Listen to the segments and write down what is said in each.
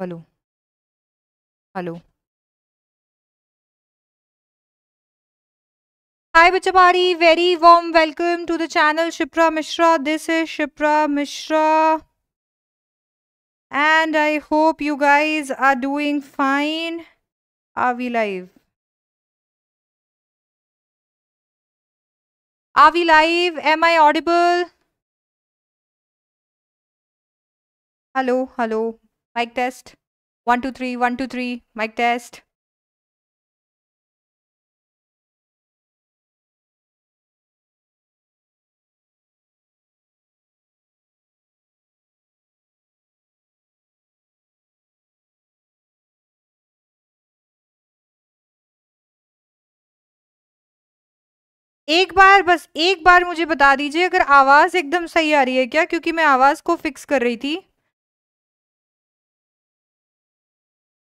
Hello. Hello. Hi Bachapari, very warm welcome to the channel Shipra Mishra. This is Shipra Mishra. And I hope you guys are doing fine. Are we live? Are we live? Am I audible? Hello, hello. mic test. One, two, three, one, two, three, mic test. एक बार बस एक बार मुझे बता दीजिए अगर आवाज़ एकदम सही आ रही है क्या क्योंकि मैं आवाज़ को फिक्स कर रही थी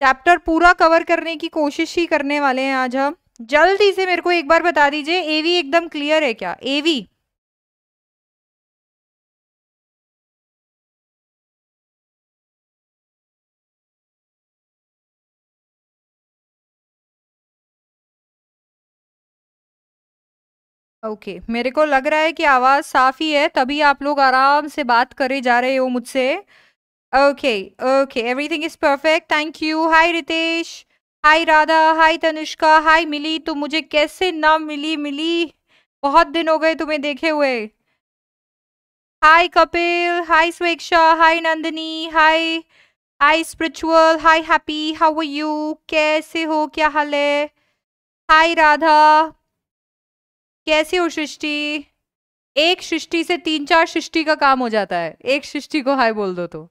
चैप्टर पूरा कवर करने की कोशिश ही करने वाले हैं आज हम जल्दी से मेरे को एक बार बता दीजिए एवी एकदम क्लियर है क्या एवी ओके okay. मेरे को लग रहा है कि आवाज़ साफ़ ही है तभी आप लोग आराम से बात करे जा रहे हो मुझसे Okay, okay. Everything is perfect. Thank you. Hi Ritesh हाय राधा हाय तनुष्का हाय मिली तो मुझे कैसे ना मिली मिली बहुत दिन हो गए तुम्हें देखे हुए हाय कपिल हाय स्वेक्षा hi Nandini hi hi spiritual hi happy how are you कैसे हो क्या हाल है हाय राधा कैसे हो सृष्टि एक सृष्टि से तीन चार सृष्टि का काम हो जाता है एक सृष्टि को हाय बोल दो तो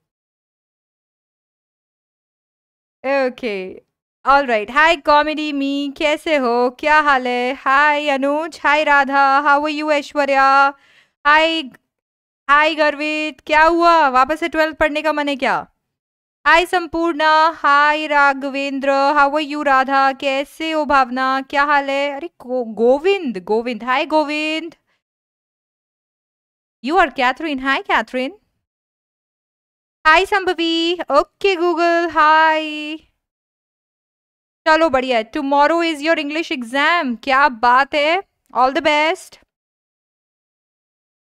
okay all right hi comedy me कैसे हो क्या हाल है hi Anuj hi Radha how are you Aishwarya hi hi Garvit क्या हुआ वापस से ट्वेल्थ पढ़ने का मन है क्या hi Sampurna hi Raghavendra how are you Radha कैसे हो भावना क्या हाल है अरे Govind Govind hi Govind you are Catherine hi Catherine hi Sambhavi okay Google hi चलो बढ़िया tomorrow is your English exam क्या बात है all the best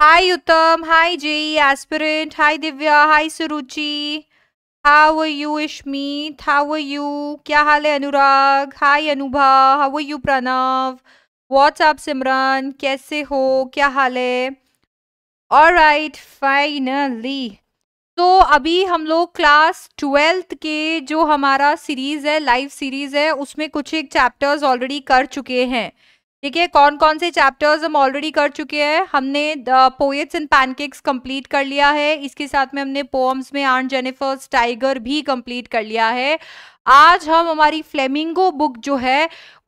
hi Uttam hi JEE aspirant hi Divya hi Suruchi how are you Ishmeet how are you क्या हाल है Anurag hi Anubha how are you Pranav WhatsApp Simran कैसे हो क्या हाल है ऑल राइट फाइनली तो अभी हम लोग क्लास ट्वेल्थ के जो हमारा सीरीज है लाइव सीरीज है उसमें कुछ एक चैप्टर्स ऑलरेडी कर चुके हैं ठीक है कौन कौन से चैप्टर्स हम ऑलरेडी कर चुके हैं हमने the poets and pancakes complete कर लिया है इसके साथ में हमने पोम्स में आर्ट जेनिफर्स टाइगर भी कंप्लीट कर लिया है आज हम हमारी फ्लेमिंगो बुक जो है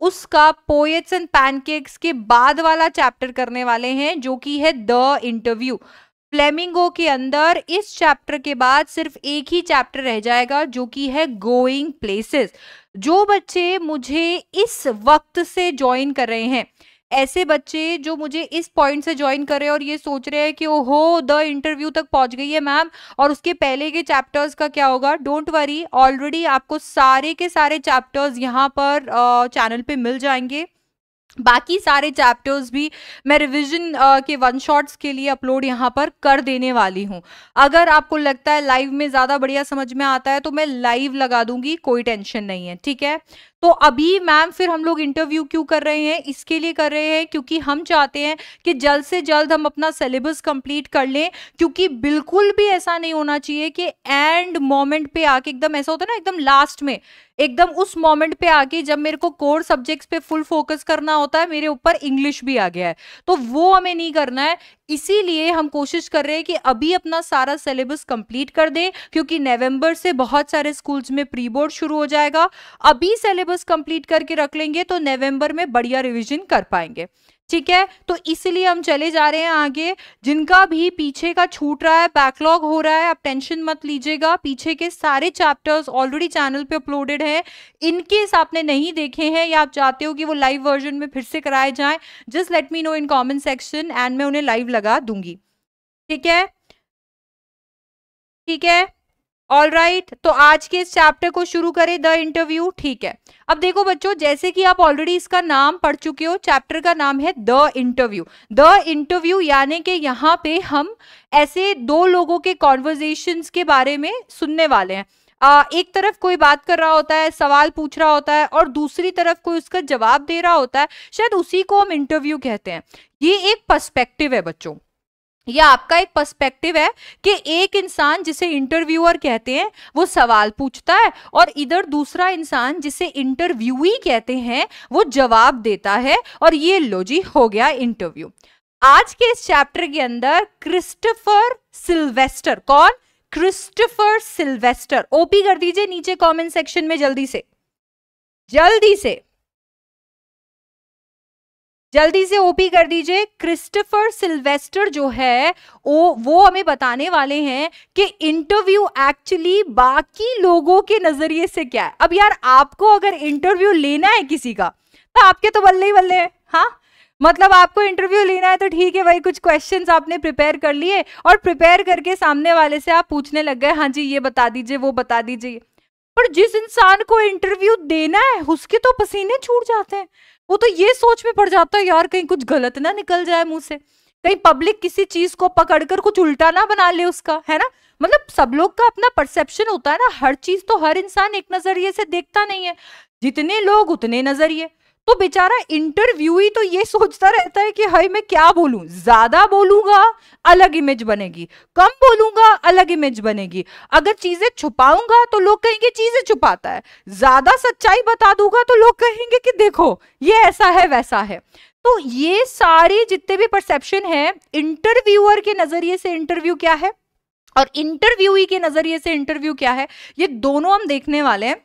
उसका पोएट्स एंड पैनकेक्स के बाद वाला चैप्टर करने वाले हैं जो कि है द इंटरव्यू फ्लेमिंगो के अंदर इस चैप्टर के बाद सिर्फ एक ही चैप्टर रह जाएगा जो कि है गोइंग प्लेसेस जो बच्चे मुझे इस वक्त से ज्वाइन कर रहे हैं ऐसे बच्चे जो मुझे इस पॉइंट से ज्वाइन कर रहे हैं और ये सोच रहे हैं कि ओहो द इंटरव्यू तक पहुंच गई है मैम और उसके पहले के चैप्टर्स का क्या होगा डोंट वरी ऑलरेडी आपको सारे के सारे चैप्टर्स यहाँ पर चैनल पे मिल जाएंगे बाकी सारे चैप्टर्स भी मैं रिवीजन के वन शॉट्स के लिए अपलोड यहाँ पर कर देने वाली हूँ अगर आपको लगता है लाइव में ज़्यादा बढ़िया समझ में आता है तो मैं लाइव लगा दूंगी कोई टेंशन नहीं है ठीक है तो अभी मैम फिर हम लोग इंटरव्यू क्यों कर रहे हैं इसके लिए कर रहे हैं क्योंकि हम चाहते हैं कि जल्द से जल्द हम अपना सिलेबस कंप्लीट कर लें क्योंकि बिल्कुल भी ऐसा नहीं होना चाहिए कि एंड मोमेंट पे आके एकदम ऐसा होता है ना एकदम लास्ट में एकदम उस मोमेंट पे आके जब मेरे को कोर सब्जेक्ट्स पे फुल फोकस करना होता है मेरे ऊपर इंग्लिश भी आ गया है तो वो हमें नहीं करना है इसीलिए हम कोशिश कर रहे हैं कि अभी अपना सारा सिलेबस कंप्लीट कर दें क्योंकि नवंबर से बहुत सारे स्कूल्स में प्री बोर्ड शुरू हो जाएगा अभी सिलेबस कंप्लीट करके रख लेंगे तो नवंबर में बढ़िया रिविजन कर पाएंगे ठीक है तो इसलिए हम चले जा रहे हैं आगे जिनका भी पीछे का छूट रहा है बैकलॉग हो रहा है आप टेंशन मत लीजिएगा पीछे के सारे चैप्टर्स ऑलरेडी चैनल पे अपलोडेड हैं इनकेस आपने नहीं देखे हैं या आप चाहते हो कि वो लाइव वर्जन में फिर से कराए जाएं just let me know in comment section and मैं उन्हें लाइव लगा दूंगी ठीक है ठीक है ऑल राइट right, तो आज के इस चैप्टर को शुरू करें द इंटरव्यू ठीक है अब देखो बच्चों जैसे कि आप ऑलरेडी इसका नाम पढ़ चुके हो चैप्टर का नाम है द इंटरव्यू द इंटरव्यू यानी कि यहाँ पे हम ऐसे दो लोगों के कॉन्वर्जेशन के बारे में सुनने वाले हैं आ, एक तरफ कोई बात कर रहा होता है सवाल पूछ रहा होता है और दूसरी तरफ कोई उसका जवाब दे रहा होता है शायद उसी को हम इंटरव्यू कहते हैं ये एक पर्सपेक्टिव है बच्चों यह आपका एक पर्सपेक्टिव है कि एक इंसान जिसे इंटरव्यूअर कहते हैं वो सवाल पूछता है और इधर दूसरा इंसान जिसे इंटरव्यू कहते हैं वो जवाब देता है और ये लो जी हो गया इंटरव्यू आज के इस चैप्टर के अंदर क्रिस्टोफर सिल्वेस्टर कौन क्रिस्टोफर सिल्वेस्टर ओपी कर दीजिए नीचे कमेंट सेक्शन में जल्दी से जल्दी से जल्दी से ओपी कर दीजिए क्रिस्टोफर सिल्वेस्टर जो है वो वो हमें बताने वाले हैं कि इंटरव्यू एक्चुअली बाकी लोगों के नजरिए से क्या है अब यार आपको अगर इंटरव्यू लेना है किसी का तो आपके तो बल्ले ही बल्ले हैं हाँ मतलब आपको इंटरव्यू लेना है तो ठीक है भाई कुछ क्वेश्चंस आपने प्रिपेयर कर लिए और प्रिपेयर करके सामने वाले से आप पूछने लग गए हाँ जी ये बता दीजिए वो बता दीजिए पर जिस इंसान को इंटरव्यू देना है उसके तो पसीने छूट जाते हैं वो तो ये सोच में पड़ जाता है यार कहीं कुछ गलत ना निकल जाए मुंह से कहीं पब्लिक किसी चीज को पकड़कर कुछ उल्टा ना बना ले उसका है ना मतलब सब लोग का अपना परसेप्शन होता है ना हर चीज तो हर इंसान एक नजरिए से देखता नहीं है जितने लोग उतने नजरिए तो बेचारा ही तो ये सोचता रहता है कि हाई मैं क्या बोलूं ज्यादा बोलूंगा अलग इमेज बनेगी कम बोलूंगा अलग इमेज बनेगी अगर चीजें छुपाऊंगा तो लोग कहेंगे चीजें छुपाता है ज्यादा सच्चाई बता दूंगा तो लोग कहेंगे कि देखो ये ऐसा है वैसा है तो ये सारे जितने भी परसेप्शन है इंटरव्यूअर के नजरिए से इंटरव्यू क्या है और इंटरव्यू के नजरिए से इंटरव्यू क्या है ये दोनों हम देखने वाले हैं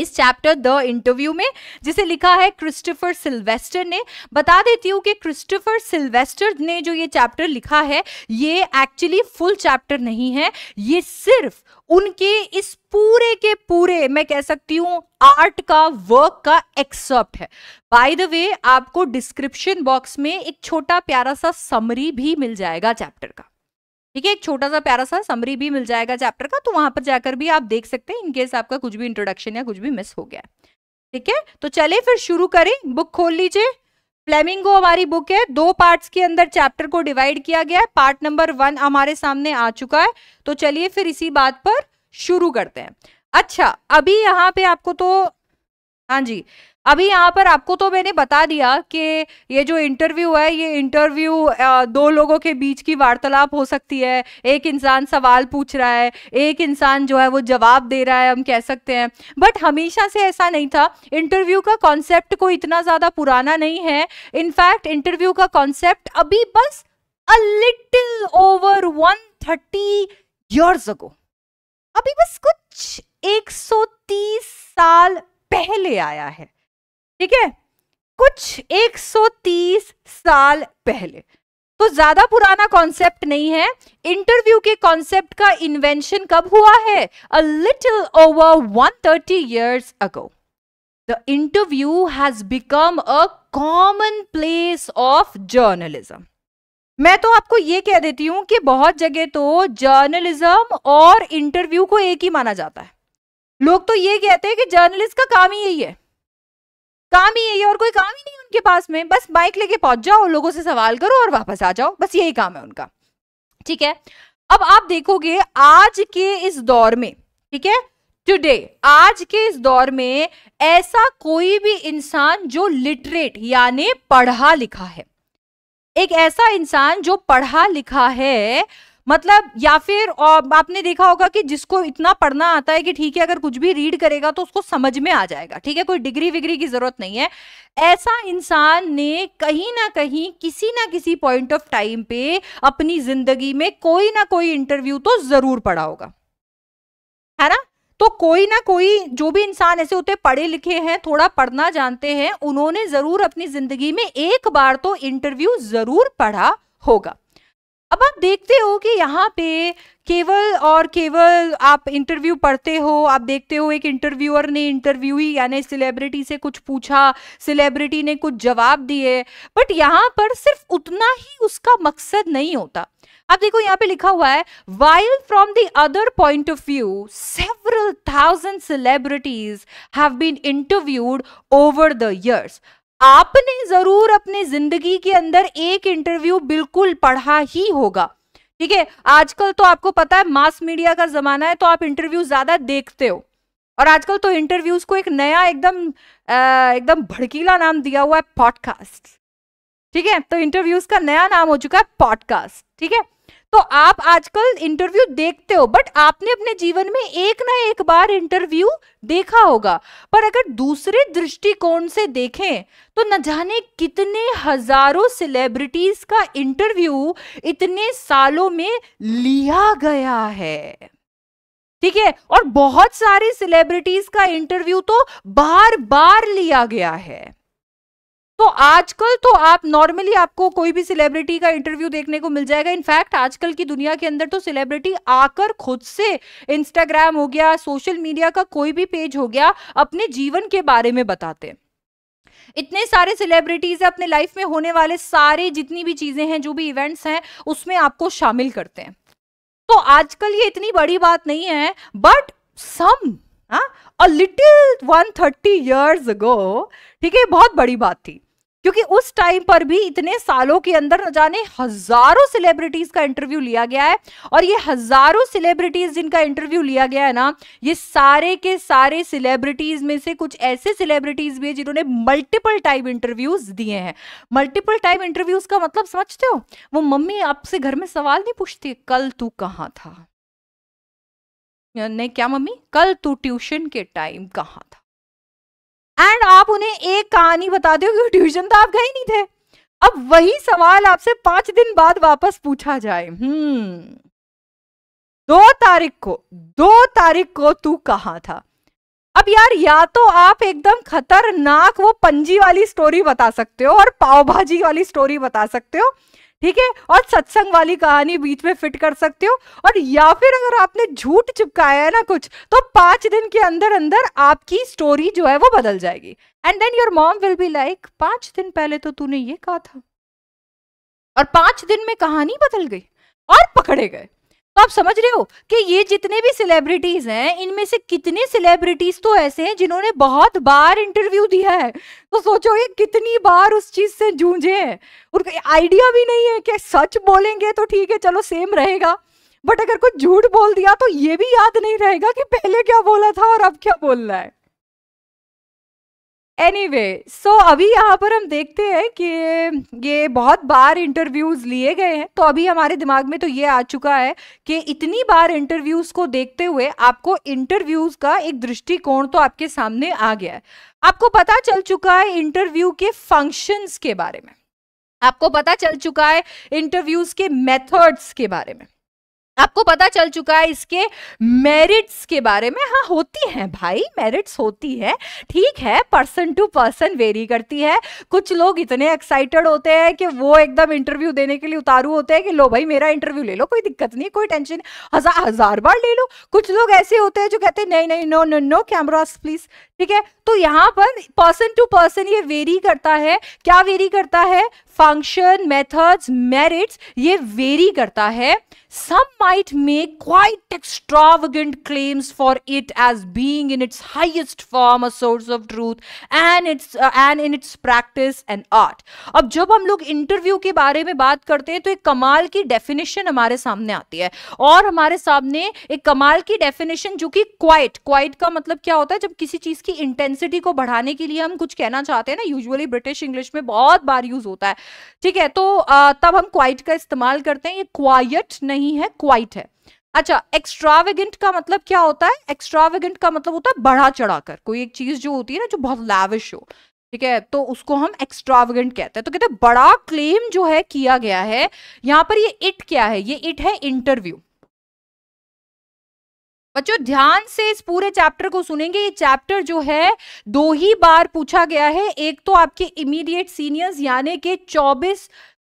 इस चैप्टर द इंटरव्यू में जिसे लिखा है क्रिस्टोफर सिल्वेस्टर ने बता देती हूँ कि क्रिस्टोफर सिल्वेस्टर ने जो ये चैप्टर लिखा है ये एक्चुअली फुल चैप्टर नहीं है ये सिर्फ उनके इस पूरे के पूरे मैं कह सकती हूँ आर्ट का वर्क का एक्सेप्ट है बाय द वे आपको डिस्क्रिप्शन बॉक्स में एक छोटा प्यारा सा समरी भी मिल जाएगा चैप्टर का ठीक है एक छोटा सा प्यारा सा समरी भी मिल जाएगा चैप्टर का तो वहां पर जाकर भी आप देख सकते हैं इनकेस आपका कुछ भी इंट्रोडक्शन या कुछ भी मिस हो गया ठीक है तो चले फिर शुरू करें बुक खोल लीजिए फ्लेमिंगो हमारी बुक है दो पार्ट्स के अंदर चैप्टर को डिवाइड किया गया है पार्ट नंबर वन हमारे सामने आ चुका है तो चलिए फिर इसी बात पर शुरू करते हैं अच्छा अभी यहाँ पे आपको तो हाँ जी अभी यहाँ पर आपको तो मैंने बता दिया कि ये जो इंटरव्यू है ये इंटरव्यू दो लोगों के बीच की वार्तालाप हो सकती है एक इंसान सवाल पूछ रहा है एक इंसान जो है वो जवाब दे रहा है हम कह सकते हैं बट हमेशा से ऐसा नहीं था इंटरव्यू का कॉन्सेप्ट कोई इतना ज़्यादा पुराना नहीं है इनफैक्ट इंटरव्यू का कॉन्सेप्ट अभी बस a little over one thirty years ago अभी बस कुछ 130 साल पहले आया है ठीक है कुछ 130 साल पहले तो ज्यादा पुराना कॉन्सेप्ट नहीं है इंटरव्यू के कॉन्सेप्ट का इन्वेंशन कब हुआ है a little over 130 years ago the interview has become a commonplace of journalism मैं तो आपको ये कह देती हूं कि बहुत जगह तो जर्नलिज्म और इंटरव्यू को एक ही माना जाता है लोग तो ये कहते हैं कि जर्नलिस्ट का काम ही यही है काम ही यही है और कोई काम ही नहीं उनके पास में बस बाइक लेके पहुंच जाओ लोगों से सवाल करो और वापस आ जाओ बस यही काम है उनका ठीक है अब आप देखोगे आज के इस दौर में ठीक है टुडे आज के इस दौर में ऐसा कोई भी इंसान जो लिटरेट यानी पढ़ा लिखा है एक ऐसा इंसान जो पढ़ा लिखा है मतलब या फिर आपने देखा होगा कि जिसको इतना पढ़ना आता है कि ठीक है अगर कुछ भी रीड करेगा तो उसको समझ में आ जाएगा ठीक है कोई डिग्री विग्री की जरूरत नहीं है ऐसा इंसान ने कहीं ना कहीं किसी ना किसी पॉइंट ऑफ टाइम पे अपनी जिंदगी में कोई ना कोई इंटरव्यू तो जरूर पढ़ा होगा है ना तो कोई ना कोई जो भी इंसान ऐसे होते पढ़े लिखे हैं थोड़ा पढ़ना जानते हैं उन्होंने जरूर अपनी जिंदगी में एक बार तो इंटरव्यू जरूर पढ़ा होगा अब आप देखते हो कि यहाँ पे केवल और केवल आप इंटरव्यू पढ़ते हो आप देखते हो एक इंटरव्यूअर ने इंटरव्यू ही यानी सेलिब्रिटी से कुछ पूछा सेलिब्रिटी ने कुछ जवाब दिए बट यहाँ पर सिर्फ उतना ही उसका मकसद नहीं होता आप देखो यहाँ पे लिखा हुआ है while from the other point of view several thousand celebrities have been interviewed over the years आपने जरूर अपनी जिंदगी के अंदर एक इंटरव्यू बिल्कुल पढ़ा ही होगा ठीक है आजकल तो आपको पता है मास मीडिया का जमाना है तो आप इंटरव्यू ज्यादा देखते हो और आजकल तो इंटरव्यूज को एक नया एकदम एकदम भड़कीला नाम दिया हुआ है पॉडकास्ट ठीक है तो इंटरव्यूज का नया नाम हो चुका है पॉडकास्ट ठीक है तो आप आजकल इंटरव्यू देखते हो बट आपने अपने जीवन में एक ना एक बार इंटरव्यू देखा होगा पर अगर दूसरे दृष्टिकोण से देखें तो न जाने कितने हजारों सेलिब्रिटीज का इंटरव्यू इतने सालों में लिया गया है ठीक है और बहुत सारे सेलिब्रिटीज का इंटरव्यू तो बार बार लिया गया है तो आजकल तो आप नॉर्मली आपको कोई भी सेलिब्रिटी का इंटरव्यू देखने को मिल जाएगा इनफैक्ट आजकल की दुनिया के अंदर तो सेलिब्रिटी आकर खुद से इंस्टाग्राम हो गया सोशल मीडिया का कोई भी पेज हो गया अपने जीवन के बारे में बताते हैं इतने सारे सेलिब्रिटीज अपने लाइफ में होने वाले सारे जितनी भी चीजें हैं जो भी इवेंट्स हैं उसमें आपको शामिल करते हैं तो आजकल ये इतनी बड़ी बात नहीं है but some little one thirty years go ठीक है बहुत बड़ी बात थी क्योंकि उस टाइम पर भी इतने सालों के अंदर न जाने हजारों सेलिब्रिटीज का इंटरव्यू लिया गया है और ये हजारों सेलिब्रिटीज जिनका इंटरव्यू लिया गया है ना ये सारे के सारे सेलिब्रिटीज में से कुछ ऐसे सेलिब्रिटीज भी है जिन्होंने मल्टीपल टाइम इंटरव्यूज दिए हैं मल्टीपल टाइम इंटरव्यूज का मतलब समझते हो वो मम्मी आपसे घर में सवाल नहीं पूछती कल तू कहाँ था नहीं क्या मम्मी कल तू ट्यूशन के टाइम कहाँ था एंड आप उन्हें एक कहानी बताते हो कि ट्यूशन तो आप गए नहीं थे अब वही सवाल आपसे पांच दिन बाद वापस पूछा जाए हम्म दो तारीख को दो तारीख को तू कहा था अब यार या तो आप एकदम खतरनाक वो पंजी वाली स्टोरी बता सकते हो और पाव भाजी वाली स्टोरी बता सकते हो ठीक है और सत्संग वाली कहानी बीच में फिट कर सकते हो और या फिर अगर आपने झूठ चिपकाया है ना कुछ तो पांच दिन के अंदर अंदर आपकी स्टोरी जो है वो बदल जाएगी and then your mom will be like पांच दिन पहले तो तूने ये कहा था और पांच दिन में कहानी बदल गई और पकड़े गए तो आप समझ रहे हो कि ये जितने भी सेलिब्रिटीज हैं इनमें से कितने सेलिब्रिटीज तो ऐसे हैं जिन्होंने बहुत बार इंटरव्यू दिया है तो सोचो ये कितनी बार उस चीज से जूझे हैं और आइडिया भी नहीं है कि सच बोलेंगे तो ठीक है चलो सेम रहेगा बट अगर कुछ झूठ बोल दिया तो ये भी याद नहीं रहेगा कि पहले क्या बोला था और अब क्या बोल रहा है एनीवे anyway, सो so अभी यहाँ पर हम देखते हैं कि ये बहुत बार इंटरव्यूज लिए गए हैं तो अभी हमारे दिमाग में तो ये आ चुका है कि इतनी बार इंटरव्यूज को देखते हुए आपको इंटरव्यूज का एक दृष्टिकोण तो आपके सामने आ गया है आपको पता चल चुका है इंटरव्यू के फंक्शंस के बारे में आपको पता चल चुका है इंटरव्यूज के मेथड्स के बारे में आपको पता चल चुका है इसके मेरिट्स के बारे में हाँ होती हैं भाई मेरिट्स होती है ठीक है पर्सन टू पर्सन वेरी करती है कुछ लोग इतने एक्साइटेड होते हैं कि वो एकदम इंटरव्यू देने के लिए उतारू होते हैं कि लो भाई मेरा इंटरव्यू ले लो कोई दिक्कत नहीं कोई टेंशन हजार हजार बार ले लो कुछ लोग ऐसे होते हैं जो कहते हैं नहीं नहीं no no no cameras please ठीक है तो यहाँ पर पर्सन टू पर्सन ये वेरी करता है क्या वेरी करता है फंक्शन मेथड्स मेरिट्स ये वेरी करता है Some might make quite extravagant claims for it as being in its highest form a source of truth and its uh, and in its practice an art. अब जब हम लोग interview के बारे में बात करते हैं तो एक कमाल की डेफिनेशन हमारे सामने आती है और हमारे सामने एक कमाल की डेफिनेशन जो कि क्वाइट क्वाइट का मतलब क्या होता है जब किसी चीज की इंटेंसिटी को बढ़ाने के लिए हम कुछ कहना चाहते हैं ना यूजुअली ब्रिटिश इंग्लिश में बहुत बार यूज होता है ठीक है तो आ, तब हम क्वाइट का इस्तेमाल करते हैं ये क्वाइट नहीं नहीं है क्वाइट है अच्छा एक्स्ट्रावेगेंट का मतलब क्या होता है एक्स्ट्रावेगेंट का मतलब होता है बढ़ा चढ़ाकर कोई एक चीज जो होती है ना जो बहुत लैविश हो ठीक है तो उसको हम एक्स्ट्रावेगेंट कहते हैं तो कहते हैं बड़ा क्लेम जो है किया गया है यहां पर ये इट क्या है ये इट है इंटरव्यू बच्चों ध्यान से इस पूरे चैप्टर को सुनेंगे ये चैप्टर जो है दो ही बार पूछा गया है एक तो आपके इमीडिएट सीनियर्स यानी के 24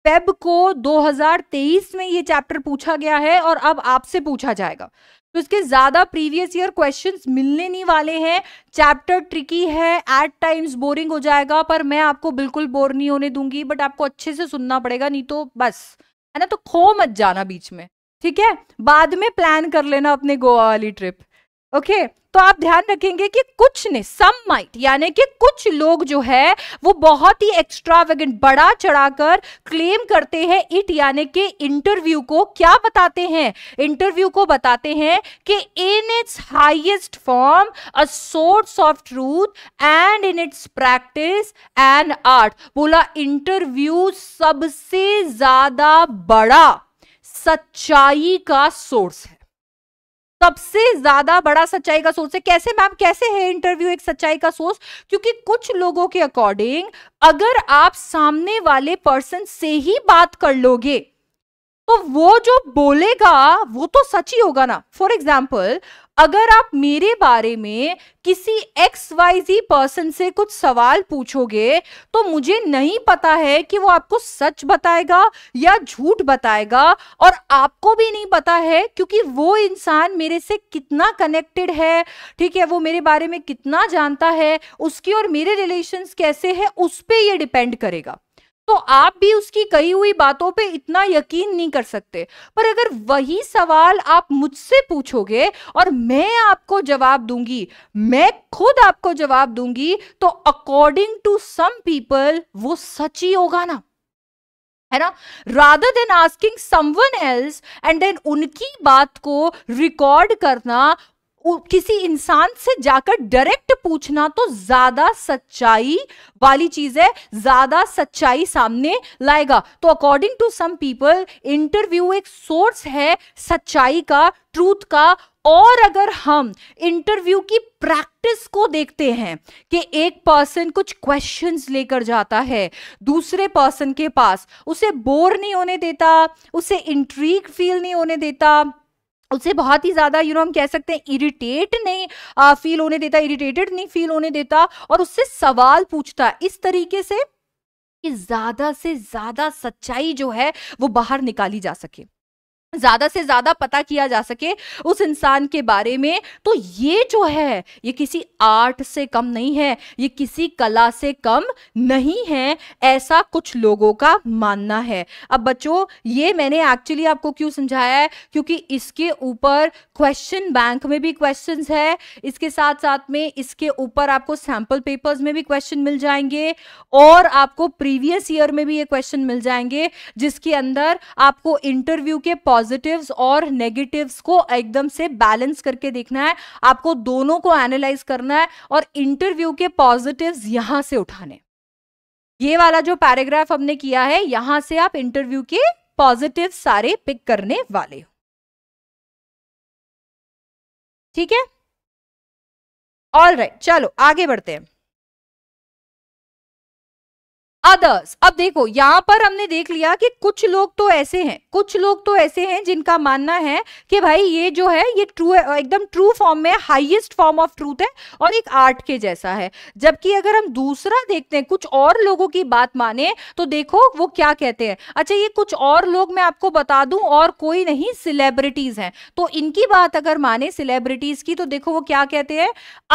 फेब को 2023 में ये चैप्टर पूछा गया है और अब आपसे पूछा जाएगा तो इसके ज़्यादा प्रीवियस ईयर क्वेश्चंस मिलने नहीं वाले हैं चैप्टर ट्रिकी है एट टाइम्स बोरिंग हो जाएगा पर मैं आपको बिल्कुल बोर नहीं होने दूंगी बट आपको अच्छे से सुनना पड़ेगा नहीं तो बस है ना तो खो मत जाना बीच में ठीक है बाद में प्लान कर लेना अपने गोवा वाली ट्रिप ओके okay? तो आप ध्यान रखेंगे कि कुछ ने सम माइट यानी कि कुछ लोग जो है वो बहुत ही एक्स्ट्रावेगेंट बड़ा चढ़ाकर क्लेम करते हैं इट यानी कि इंटरव्यू को क्या बताते हैं इंटरव्यू को बताते हैं कि in its highest form a source of truth and in its practice and art बोला इंटरव्यू सबसे ज्यादा बड़ा सच्चाई का सोर्स है सबसे ज्यादा बड़ा सच्चाई का सोर्स है कैसे मैम कैसे है इंटरव्यू एक सच्चाई का सोर्स क्योंकि कुछ लोगों के अकॉर्डिंग अगर आप सामने वाले पर्सन से ही बात कर लोगे तो वो जो बोलेगा वो तो सच ही होगा ना फॉर एग्जाम्पल अगर आप मेरे बारे में किसी एक्स वाई जी पर्सन से कुछ सवाल पूछोगे तो मुझे नहीं पता है कि वो आपको सच बताएगा या झूठ बताएगा और आपको भी नहीं पता है क्योंकि वो इंसान मेरे से कितना कनेक्टेड है ठीक है वो मेरे बारे में कितना जानता है उसकी और मेरे रिलेशंस कैसे है उस पर यह डिपेंड करेगा तो आप भी उसकी कही हुई बातों पे इतना यकीन नहीं कर सकते पर अगर वही सवाल आप मुझसे पूछोगे और मैं आपको जवाब दूंगी मैं खुद आपको जवाब दूंगी तो अकॉर्डिंग टू सम पीपल वो सच ही होगा ना है ना rather than asking someone else and then उनकी बात को रिकॉर्ड करना किसी इंसान से जाकर डायरेक्ट पूछना तो ज्यादा सच्चाई वाली चीज है ज्यादा सच्चाई सामने लाएगा तो according to some people interview एक सोर्स है सच्चाई का ट्रूथ का और अगर हम इंटरव्यू की प्रैक्टिस को देखते हैं कि एक पर्सन कुछ क्वेश्चंस लेकर जाता है दूसरे पर्सन के पास उसे बोर नहीं होने देता उसे इंट्रीक फील नहीं होने देता उसे बहुत ही ज़्यादा यू नो हम कह सकते हैं इरिटेट नहीं आ, फील होने देता इरिटेटेड नहीं फील होने देता और उससे सवाल पूछता इस तरीके से कि ज़्यादा से ज़्यादा सच्चाई जो है वो बाहर निकाली जा सके ज़्यादा से ज़्यादा पता किया जा सके उस इंसान के बारे में तो ये जो है ये किसी आर्ट से कम नहीं है ये किसी कला से कम नहीं है ऐसा कुछ लोगों का मानना है अब बच्चों ये मैंने एक्चुअली आपको क्यों समझाया है क्योंकि इसके ऊपर क्वेश्चन बैंक में भी क्वेश्चन है इसके साथ साथ में इसके ऊपर आपको सैम्पल पेपर्स में भी क्वेश्चन मिल जाएंगे और आपको प्रीवियस ईयर में भी ये क्वेश्चन मिल जाएंगे जिसके अंदर आपको इंटरव्यू के पॉजिटिव्स और नेगेटिव्स को एकदम से बैलेंस करके देखना है आपको दोनों को एनालाइज करना है और इंटरव्यू के पॉजिटिव्स यहां से उठाने ये वाला जो पैराग्राफ हमने किया है यहां से आप इंटरव्यू के पॉजिटिव सारे पिक करने वाले हो ठीक है ऑल राइट right, चलो आगे बढ़ते हैं अदर्स अब देखो यहाँ पर हमने देख लिया कि कुछ लोग तो ऐसे हैं कुछ लोग तो ऐसे हैं जिनका मानना है कि भाई ये जो है ये ट्रू एकदम ट्रू फॉर्म में हाईएस्ट फॉर्म ऑफ ट्रूथ है और एक आर्ट के जैसा है जबकि अगर हम दूसरा देखते हैं कुछ और लोगों की बात माने तो देखो वो क्या कहते हैं अच्छा ये कुछ और लोग मैं आपको बता दूं और कोई नहीं सिलेब्रिटीज हैं तो इनकी बात अगर माने सिलेब्रिटीज की तो देखो वो क्या कहते हैं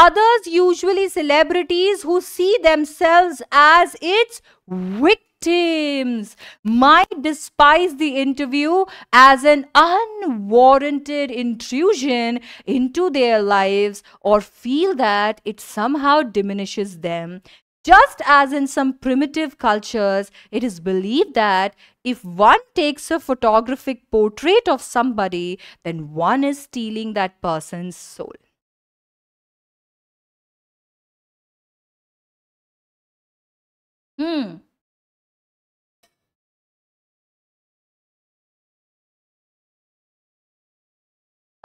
others usually celebrities who see them as its victims might despise the interview as an unwarranted intrusion into their lives or feel that it somehow diminishes them. Just as in some primitive cultures, it is believed that if one takes a photographic portrait of somebody, then one is stealing that person's soul. हुँ। Hmm.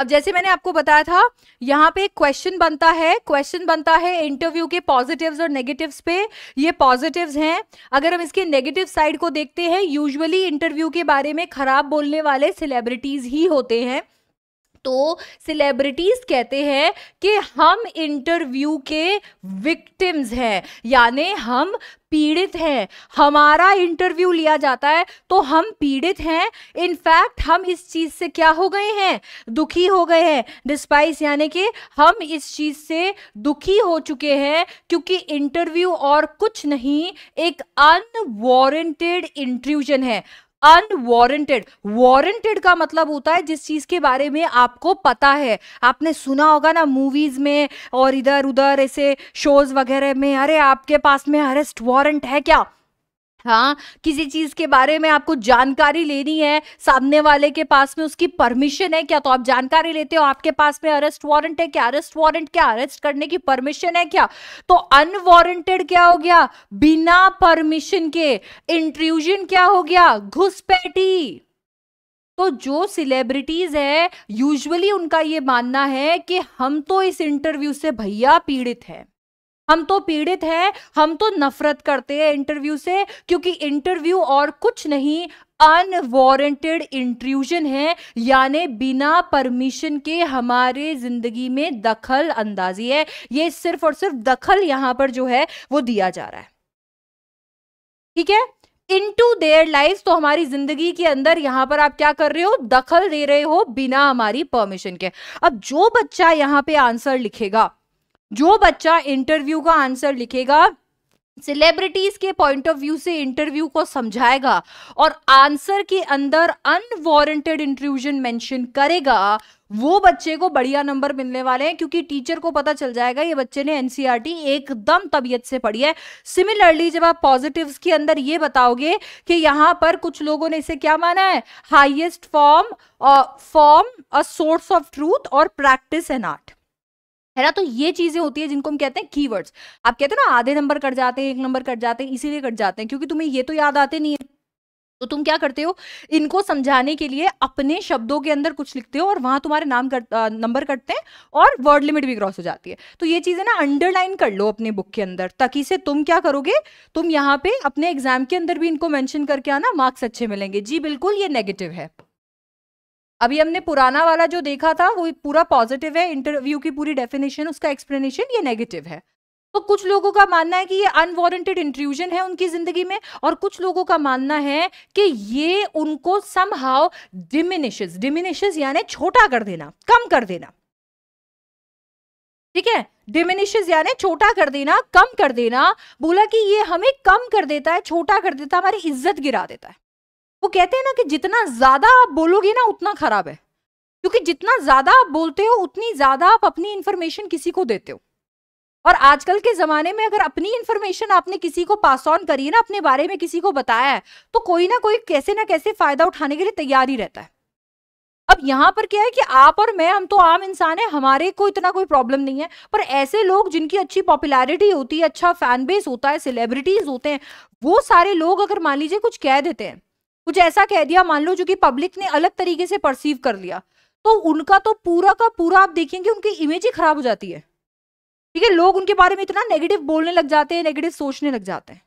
अब जैसे मैंने आपको बताया था यहाँ पे एक क्वेश्चन बनता है क्वेश्चन बनता है इंटरव्यू के पॉजिटिव्स और नेगेटिव्स पे ये पॉजिटिव्स हैं अगर हम इसके नेगेटिव साइड को देखते हैं यूजुअली इंटरव्यू के बारे में खराब बोलने वाले सेलिब्रिटीज ही होते हैं तो सेलिब्रिटीज़ कहते हैं कि हम इंटरव्यू के विक्टिम्स हैं यानी हम पीड़ित हैं हमारा इंटरव्यू लिया जाता है तो हम पीड़ित हैं इनफैक्ट हम इस चीज़ से क्या हो गए हैं दुखी हो गए हैं डिस्पाइस यानी कि हम इस चीज़ से दुखी हो चुके हैं क्योंकि इंटरव्यू और कुछ नहीं एक अनवॉरेंटेड इंट्रूजन है अनवॉरेंटेड वारंटेड का मतलब होता है जिस चीज के बारे में आपको पता है आपने सुना होगा ना मूवीज में और इधर उधर ऐसे शोज वगैरह में अरे आपके पास में अरेस्ट वारंट है क्या हाँ किसी चीज के बारे में आपको जानकारी लेनी है सामने वाले के पास में उसकी परमिशन है क्या तो आप जानकारी लेते हो आपके पास में अरेस्ट वारंट है क्या अरेस्ट वारंट क्या अरेस्ट करने की परमिशन है क्या तो अनवॉरेंटेड क्या हो गया बिना परमिशन के इंट्रूजन क्या हो गया घुसपैठी तो जो सेलिब्रिटीज है यूजुअली उनका ये मानना है कि हम तो इस इंटरव्यू से भैया पीड़ित हैं हम तो पीड़ित हैं हम तो नफरत करते हैं इंटरव्यू से क्योंकि इंटरव्यू और कुछ नहीं अनवॉरेंटेड इंट्रूजन है यानी बिना परमिशन के हमारे ज़िंदगी में दखल अंदाजी है ये सिर्फ और सिर्फ दखल यहां पर जो है वो दिया जा रहा है ठीक है इन टू देयर लाइफ तो हमारी जिंदगी के अंदर यहां पर आप क्या कर रहे हो दखल दे रहे हो बिना हमारी परमिशन के अब जो बच्चा यहां पे आंसर लिखेगा जो बच्चा इंटरव्यू का आंसर लिखेगा सेलिब्रिटीज के पॉइंट ऑफ व्यू से इंटरव्यू को समझाएगा और आंसर के अंदर अनवॉरेंटेड इंट्रूजन मेंशन करेगा वो बच्चे को बढ़िया नंबर मिलने वाले हैं क्योंकि टीचर को पता चल जाएगा ये बच्चे ने एनसीईआरटी e एकदम तबीयत से पढ़ी है सिमिलरली जब आप पॉजिटिव्स के अंदर ये बताओगे कि यहाँ पर कुछ लोगों ने इसे क्या माना है highest form form a source of truth और प्रैक्टिस एन आर्ट है ना तो ये चीजें होती है जिनको हम कहते हैं की आप कहते हैं ना आधे नंबर कट जाते हैं एक नंबर कट जाते हैं इसीलिए कट जाते हैं क्योंकि तुम्हें ये तो याद आते नहीं है तो तुम क्या करते हो इनको समझाने के लिए अपने शब्दों के अंदर कुछ लिखते हो और वहां तुम्हारे नाम कर, आ, नंबर कटते हैं और वर्ड लिमिट भी क्रॉस हो जाती है तो ये चीजें ना अंडरलाइन कर लो अपने बुक के अंदर ताकि से तुम क्या करोगे तुम यहाँ पे अपने एग्जाम के अंदर भी इनको मेंशन करके आना मार्क्स अच्छे मिलेंगे जी बिल्कुल ये नेगेटिव है अभी हमने पुराना वाला जो देखा था वो पूरा पॉजिटिव है इंटरव्यू की पूरी डेफिनेशन उसका एक्सप्लेनेशन ये नेगेटिव है तो कुछ लोगों का मानना है कि ये अनवॉरेंटेड इंट्रूजन है उनकी जिंदगी में और कुछ लोगों का मानना है कि ये उनको सम हाउ डिमिनिशेज डिमिनिशेज यानी छोटा कर देना कम कर देना ठीक है डिमिनिशेज यानी छोटा कर देना कम कर देना बोला कि ये हमें कम कर देता है छोटा कर देता है हमारी इज्जत गिरा देता है वो कहते हैं ना कि जितना ज़्यादा आप बोलोगे ना उतना ख़राब है क्योंकि जितना ज़्यादा आप बोलते हो उतनी ज़्यादा आप अपनी इन्फॉर्मेशन किसी को देते हो और आजकल के ज़माने में अगर अपनी इन्फॉर्मेशन आपने किसी को पास ऑन करी है ना अपने बारे में किसी को बताया है तो कोई ना कोई कैसे ना कैसे फ़ायदा उठाने के लिए तैयार ही रहता है अब यहाँ पर क्या है कि आप और मैं हम तो आम इंसान है हमारे को इतना कोई प्रॉब्लम नहीं है पर ऐसे लोग जिनकी अच्छी पॉपुलैरिटी होती है अच्छा फैन बेस होता है सेलिब्रिटीज होते हैं वो सारे लोग अगर मान लीजिए कुछ कह देते हैं कुछ ऐसा कह दिया मान लो जो कि पब्लिक ने अलग तरीके से परसीव कर लिया तो उनका तो पूरा का पूरा आप देखेंगे उनकी इमेज ही खराब हो जाती है ठीक है लोग उनके बारे में इतना नेगेटिव बोलने लग जाते हैं नेगेटिव सोचने लग जाते हैं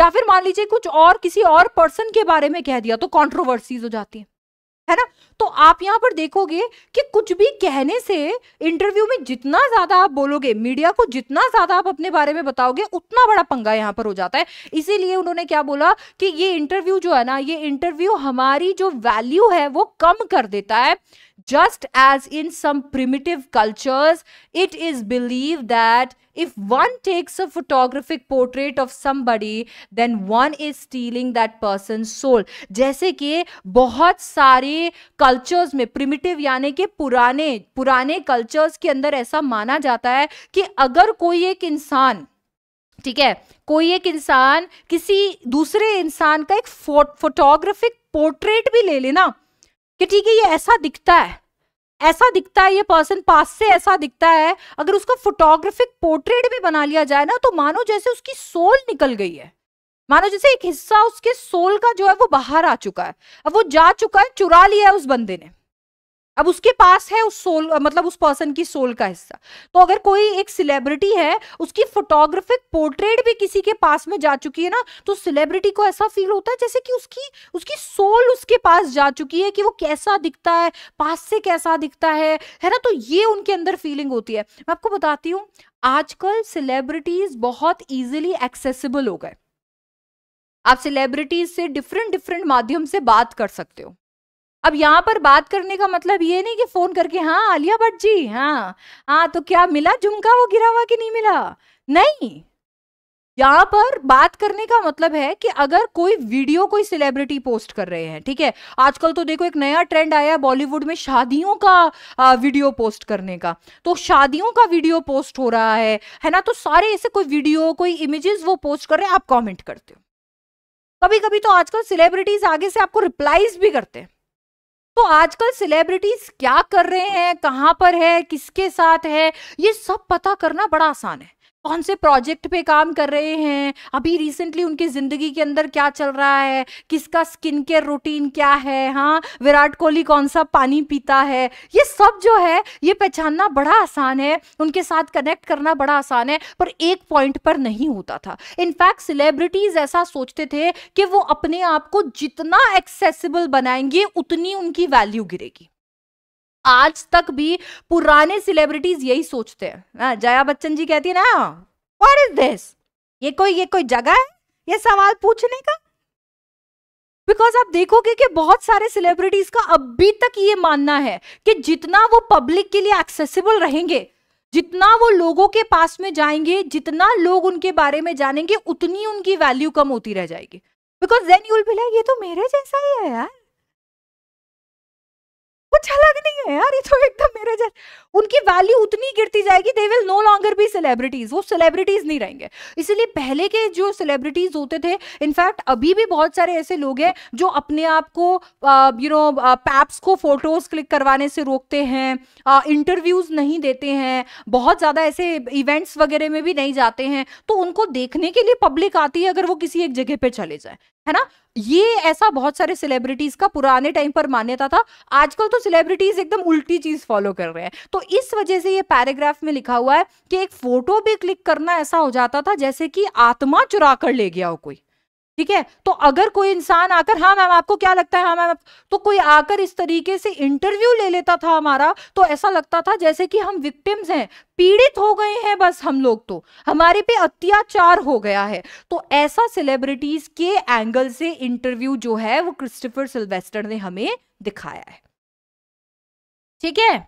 या फिर मान लीजिए कुछ और किसी और पर्सन के बारे में कह दिया तो कॉन्ट्रोवर्सीज हो जाती है है ना तो आप यहाँ पर देखोगे कि कुछ भी कहने से इंटरव्यू में जितना ज्यादा आप बोलोगे मीडिया को जितना ज्यादा आप अपने बारे में बताओगे उतना बड़ा पंगा यहाँ पर हो जाता है इसीलिए उन्होंने क्या बोला कि ये इंटरव्यू जो है ना ये इंटरव्यू हमारी जो वैल्यू है वो कम कर देता है Just as in some primitive cultures, it is believed that if one takes a photographic portrait of somebody, then one is stealing that person's soul. जैसे कि बहुत सारे cultures में primitive यानी कि पुराने पुराने cultures के अंदर ऐसा माना जाता है कि अगर कोई एक इंसान ठीक है कोई एक इंसान किसी दूसरे इंसान का एक फोटोग्राफिक पोर्ट्रेट भी ले लेना कि ठीक है ये ऐसा दिखता है ऐसा दिखता है ये पर्सन पास से ऐसा दिखता है अगर उसको फोटोग्राफिक पोर्ट्रेट भी बना लिया जाए ना तो मानो जैसे उसकी सोल निकल गई है मानो जैसे एक हिस्सा उसके सोल का जो है वो बाहर आ चुका है अब वो जा चुका है चुरा लिया है उस बंदे ने अब उसके पास है उस सोल मतलब उस पर्सन की सोल का हिस्सा तो अगर कोई एक सेलिब्रिटी है उसकी फोटोग्राफिक पोर्ट्रेट भी किसी के पास में जा चुकी है ना तो सेलिब्रिटी को ऐसा फील होता है जैसे कि उसकी उसकी सोल उसके पास जा चुकी है कि वो कैसा दिखता है पास से कैसा दिखता है है ना तो ये उनके अंदर फीलिंग होती है मैं आपको बताती हूँ आजकल सेलिब्रिटीज बहुत ईजिली एक्सेसिबल हो गए आप सेलिब्रिटीज से डिफरेंट डिफरेंट माध्यम से बात कर सकते हो अब यहाँ पर बात करने का मतलब ये नहीं कि फोन करके हाँ आलिया भट्ट जी हाँ हाँ तो क्या मिला झुमका वो गिरा हुआ कि नहीं मिला नहीं यहाँ पर बात करने का मतलब है कि अगर कोई वीडियो कोई सेलिब्रिटी पोस्ट कर रहे हैं ठीक है आजकल तो देखो एक नया ट्रेंड आया है बॉलीवुड में शादियों का आ, वीडियो पोस्ट करने का तो शादियों का वीडियो पोस्ट हो रहा है है ना तो सारे ऐसे कोई वीडियो कोई इमेजेस वो पोस्ट कर रहे हैं आप कमेंट करते हो कभी कभी तो आजकल सेलिब्रिटीज आगे से आपको रिप्लाईज भी करते हैं तो आजकल सेलिब्रिटीज क्या कर रहे हैं कहाँ पर है किसके साथ है ये सब पता करना बड़ा आसान है कौन से प्रोजेक्ट पे काम कर रहे हैं अभी रिसेंटली उनकी ज़िंदगी के अंदर क्या चल रहा है किसका स्किन केयर रूटीन क्या है हाँ विराट कोहली कौन सा पानी पीता है ये सब जो है ये पहचानना बड़ा आसान है उनके साथ कनेक्ट करना बड़ा आसान है पर एक पॉइंट पर नहीं होता था इनफैक्ट सेलिब्रिटीज़ ऐसा सोचते थे कि वो अपने आप को जितना एक्सेसिबल बनाएंगे उतनी उनकी वैल्यू गिरेगी आज तक भी पुराने सेलिब्रिटीज यही सोचते हैं हाँ, जया बच्चन जी कहती है ना वॉट इज दिस ये कोई ये कोई जगह है ये सवाल पूछने का बिकॉज आप देखोगे कि बहुत सारे सेलिब्रिटीज का अभी तक ये मानना है कि जितना वो पब्लिक के लिए एक्सेसिबल रहेंगे जितना वो लोगों के पास में जाएंगे जितना लोग उनके बारे में जानेंगे उतनी उनकी वैल्यू कम होती रह जाएगी बिकॉज देन यूल ये तो मेरे जैसा ही है यार कुछ अलग नहीं है यार ये तो एकदम मेरे जैसे उनकी वैल्यू उतनी गिरती जाएगी they will no longer be celebrities वो सेलिब्रिटीज नहीं रहेंगे इसलिए पहले के जो सेलिब्रिटीज होते थे इनफैक्ट अभी भी बहुत सारे ऐसे लोग हैं जो अपने आप को यू नो पैप्स को फोटोज क्लिक करवाने से रोकते हैं इंटरव्यूज नहीं देते हैं बहुत ज़्यादा ऐसे इवेंट्स वगैरह में भी नहीं जाते हैं तो उनको देखने के लिए पब्लिक आती है अगर वो किसी एक जगह पर चले जाए है ना ये ऐसा बहुत सारे सेलिब्रिटीज का पुराने टाइम पर मान्यता था आजकल तो सेलिब्रिटीज एकदम उल्टी चीज फॉलो कर रहे हैं तो इस वजह से ये पैराग्राफ में लिखा हुआ है कि एक फोटो भी क्लिक करना ऐसा हो जाता था जैसे कि आत्मा चुरा कर ले गया हो कोई ठीक है तो अगर कोई इंसान आकर हाँ मैम आपको क्या लगता है हाँ मैम तो कोई आकर इस तरीके से इंटरव्यू ले लेता था हमारा तो ऐसा लगता था जैसे कि हम विक्टिम्स हैं पीड़ित हो गए हैं बस हम लोग तो हमारे पे अत्याचार हो गया है तो ऐसा सेलिब्रिटीज के एंगल से इंटरव्यू जो है वो क्रिस्टोफर सिल्वेस्टर ने हमें दिखाया है ठीक है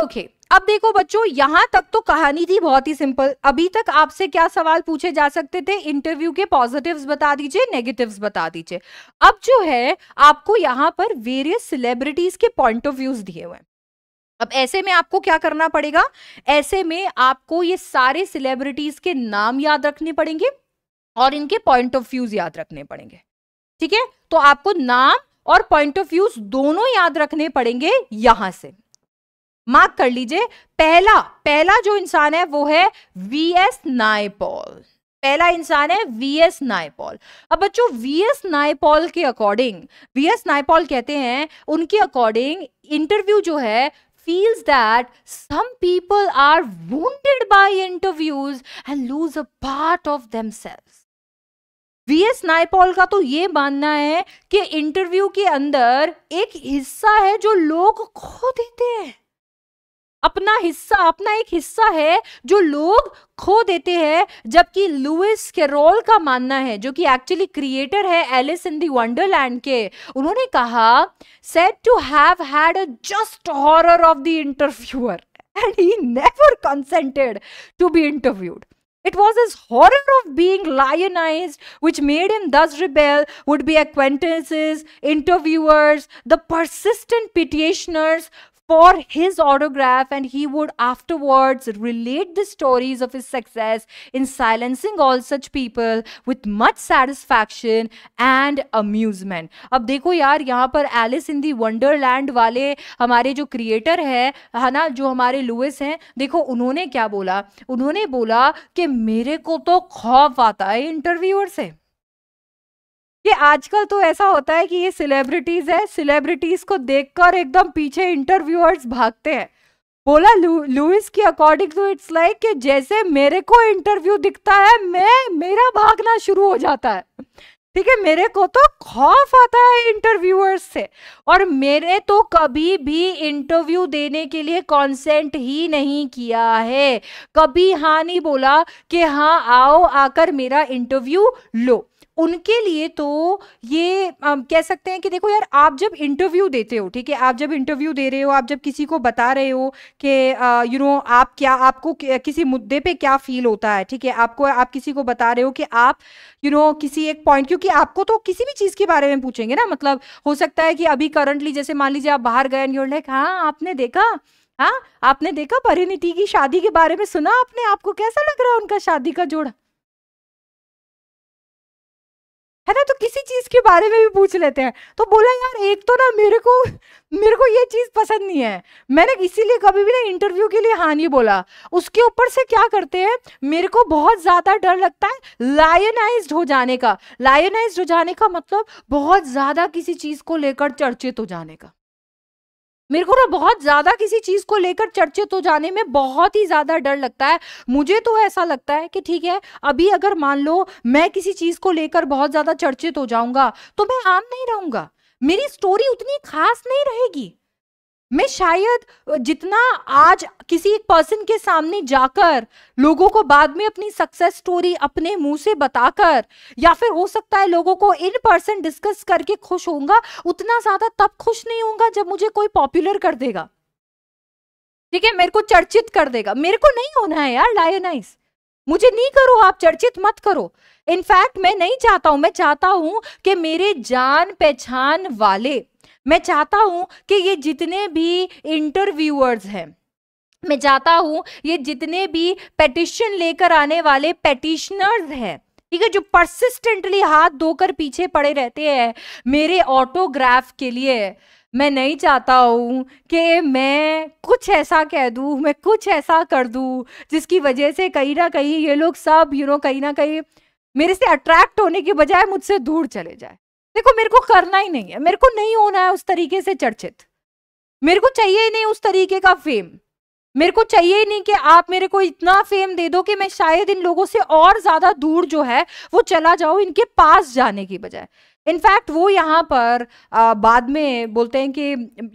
ओके अब देखो बच्चों यहाँ तक तो कहानी थी बहुत ही सिंपल अभी तक आपसे क्या सवाल पूछे जा सकते थे इंटरव्यू के पॉजिटिव्स बता दीजिए नेगेटिव्स बता दीजिए अब जो है आपको यहाँ पर वेरियस सेलिब्रिटीज के पॉइंट ऑफ व्यूज दिए हुए हैं अब ऐसे में आपको क्या करना पड़ेगा ऐसे में आपको ये सारे सेलिब्रिटीज के नाम याद रखने पड़ेंगे और इनके पॉइंट ऑफ व्यूज याद रखने पड़ेंगे ठीक है तो आपको नाम और पॉइंट ऑफ व्यूज दोनों याद रखने पड़ेंगे यहां से मार्क कर लीजिए पहला पहला जो इंसान है वो है वी एस नायपॉल पहला इंसान है वी एस नायपॉल अब बच्चों वी एस नायपॉल के अकॉर्डिंग वी एस नायपॉल कहते हैं उनके अकॉर्डिंग इंटरव्यू जो है that some people are are wounded interviews and lose a part of them self V S Naipaul का तो ये मानना है कि इंटरव्यू के अंदर एक हिस्सा है जो लोग खो देते हैं अपना हिस्सा अपना एक हिस्सा है जो लोग खो देते हैं जबकि लुइस कैरोल का मानना है जो कि एक्चुअली क्रिएटर है एलिस इन दी वंडरलैंड के उन्होंने कहा said to have had a just horror of the interviewer and he never consented to be interviewed It was his horror of being lionized which made him thus rebel, would be acquaintances, interviewers, the persistent petitioners for his autograph and he would afterwards relate the stories of his success in silencing all such people with much satisfaction and amusement अब देखो यार यहाँ पर Alice in the Wonderland वाले हमारे जो creator है है ना जो हमारे लुइस हैं देखो उन्होंने क्या बोला उन्होंने बोला कि मेरे को तो खौफ आता है इंटरव्यूअर से ये आजकल तो ऐसा होता है कि ये सेलिब्रिटीज है सेलिब्रिटीज को देखकर एकदम पीछे इंटरव्यूअर्स भागते हैं बोला लुइस की अकॉर्डिंग टू इट्स लाइक कि जैसे मेरे को इंटरव्यू दिखता है मैं मेरा भागना शुरू हो जाता है ठीक है मेरे को तो खौफ आता है इंटरव्यूअर्स से और मेरे तो कभी भी इंटरव्यू देने के लिए कॉन्सेंट ही नहीं किया है कभी हाँ नहीं बोला कि हाँ आओ आकर मेरा इंटरव्यू लो उनके लिए तो ये आ, कह सकते हैं कि देखो यार आप जब इंटरव्यू देते हो ठीक है आप जब इंटरव्यू दे रहे हो आप जब किसी को बता रहे हो कि यू नो आप क्या आपको किसी मुद्दे पे क्या फील होता है ठीक है आपको आप किसी को बता रहे हो कि आप यू you नो know, किसी एक पॉइंट क्योंकि आपको तो किसी भी चीज़ के बारे में पूछेंगे ना मतलब हो सकता है कि अभी करंटली जैसे मान लीजिए आप बाहर गए एंड लाइक हाँ आपने देखा हाँ आपने देखा परिणिति की शादी के बारे में सुना आपने आपको कैसा लग रहा है उनका शादी का जोड़ा है ना तो किसी चीज के बारे में भी पूछ लेते हैं तो बोला यार एक तो ना मेरे को मेरे को ये चीज पसंद नहीं है मैंने इसीलिए कभी भी ना इंटरव्यू के लिए हाँ नहीं बोला उसके ऊपर से क्या करते हैं मेरे को बहुत ज्यादा डर लगता है लायनाइज हो जाने का लायनाइज हो जाने का मतलब बहुत ज्यादा किसी चीज को लेकर चर्चित हो जाने का मेरे को ना बहुत ज़्यादा किसी चीज़ को लेकर चर्चित हो जाने में बहुत ही ज़्यादा डर लगता है मुझे तो ऐसा लगता है कि ठीक है अभी अगर मान लो मैं किसी चीज़ को लेकर बहुत ज़्यादा चर्चित हो जाऊंगा तो मैं आम नहीं रहूंगा मेरी स्टोरी उतनी खास नहीं रहेगी मैं शायद जितना आज किसी एक पर्सन के सामने जाकर लोगों को बाद में अपनी सक्सेस स्टोरी अपने मुंह से बताकर या फिर हो सकता है लोगों को इन पर्सन डिस्कस करके खुश होऊंगा उतना ज्यादा तब खुश नहीं होऊंगा जब मुझे कोई पॉपुलर कर देगा ठीक है मेरे को चर्चित कर देगा मेरे को नहीं होना है यार लायनाइज मुझे नहीं करो आप चर्चित मत करो इनफैक्ट मैं नहीं चाहता हूं मैं चाहता हूं कि मेरे जान पहचान वाले मैं चाहता हूँ कि ये जितने भी इंटरव्यूअर्स हैं मैं चाहता हूँ ये जितने भी पेटिशन लेकर आने वाले पेटिशनर्स हैं ठीक है जो परसिस्टेंटली हाथ धोकर पीछे पड़े रहते हैं मेरे ऑटोग्राफ के लिए मैं नहीं चाहता हूँ कि मैं कुछ ऐसा कह दूँ मैं कुछ ऐसा कर दूँ जिसकी वजह से कहीं ना कहीं ये लोग सब यू नो कहीं ना कहीं मेरे से अट्रैक्ट होने के बजाय मुझसे दूर चले जाए देखो मेरे को करना ही नहीं है मेरे को नहीं होना है उस तरीके से चर्चित मेरे को चाहिए ही नहीं उस तरीके का फेम मेरे को चाहिए ही नहीं कि आप मेरे को इतना फेम दे दो कि मैं शायद इन लोगों से और ज्यादा दूर जो है वो चला जाऊं इनके पास जाने की बजाय इनफैक्ट वो यहाँ पर आ, बाद में बोलते हैं कि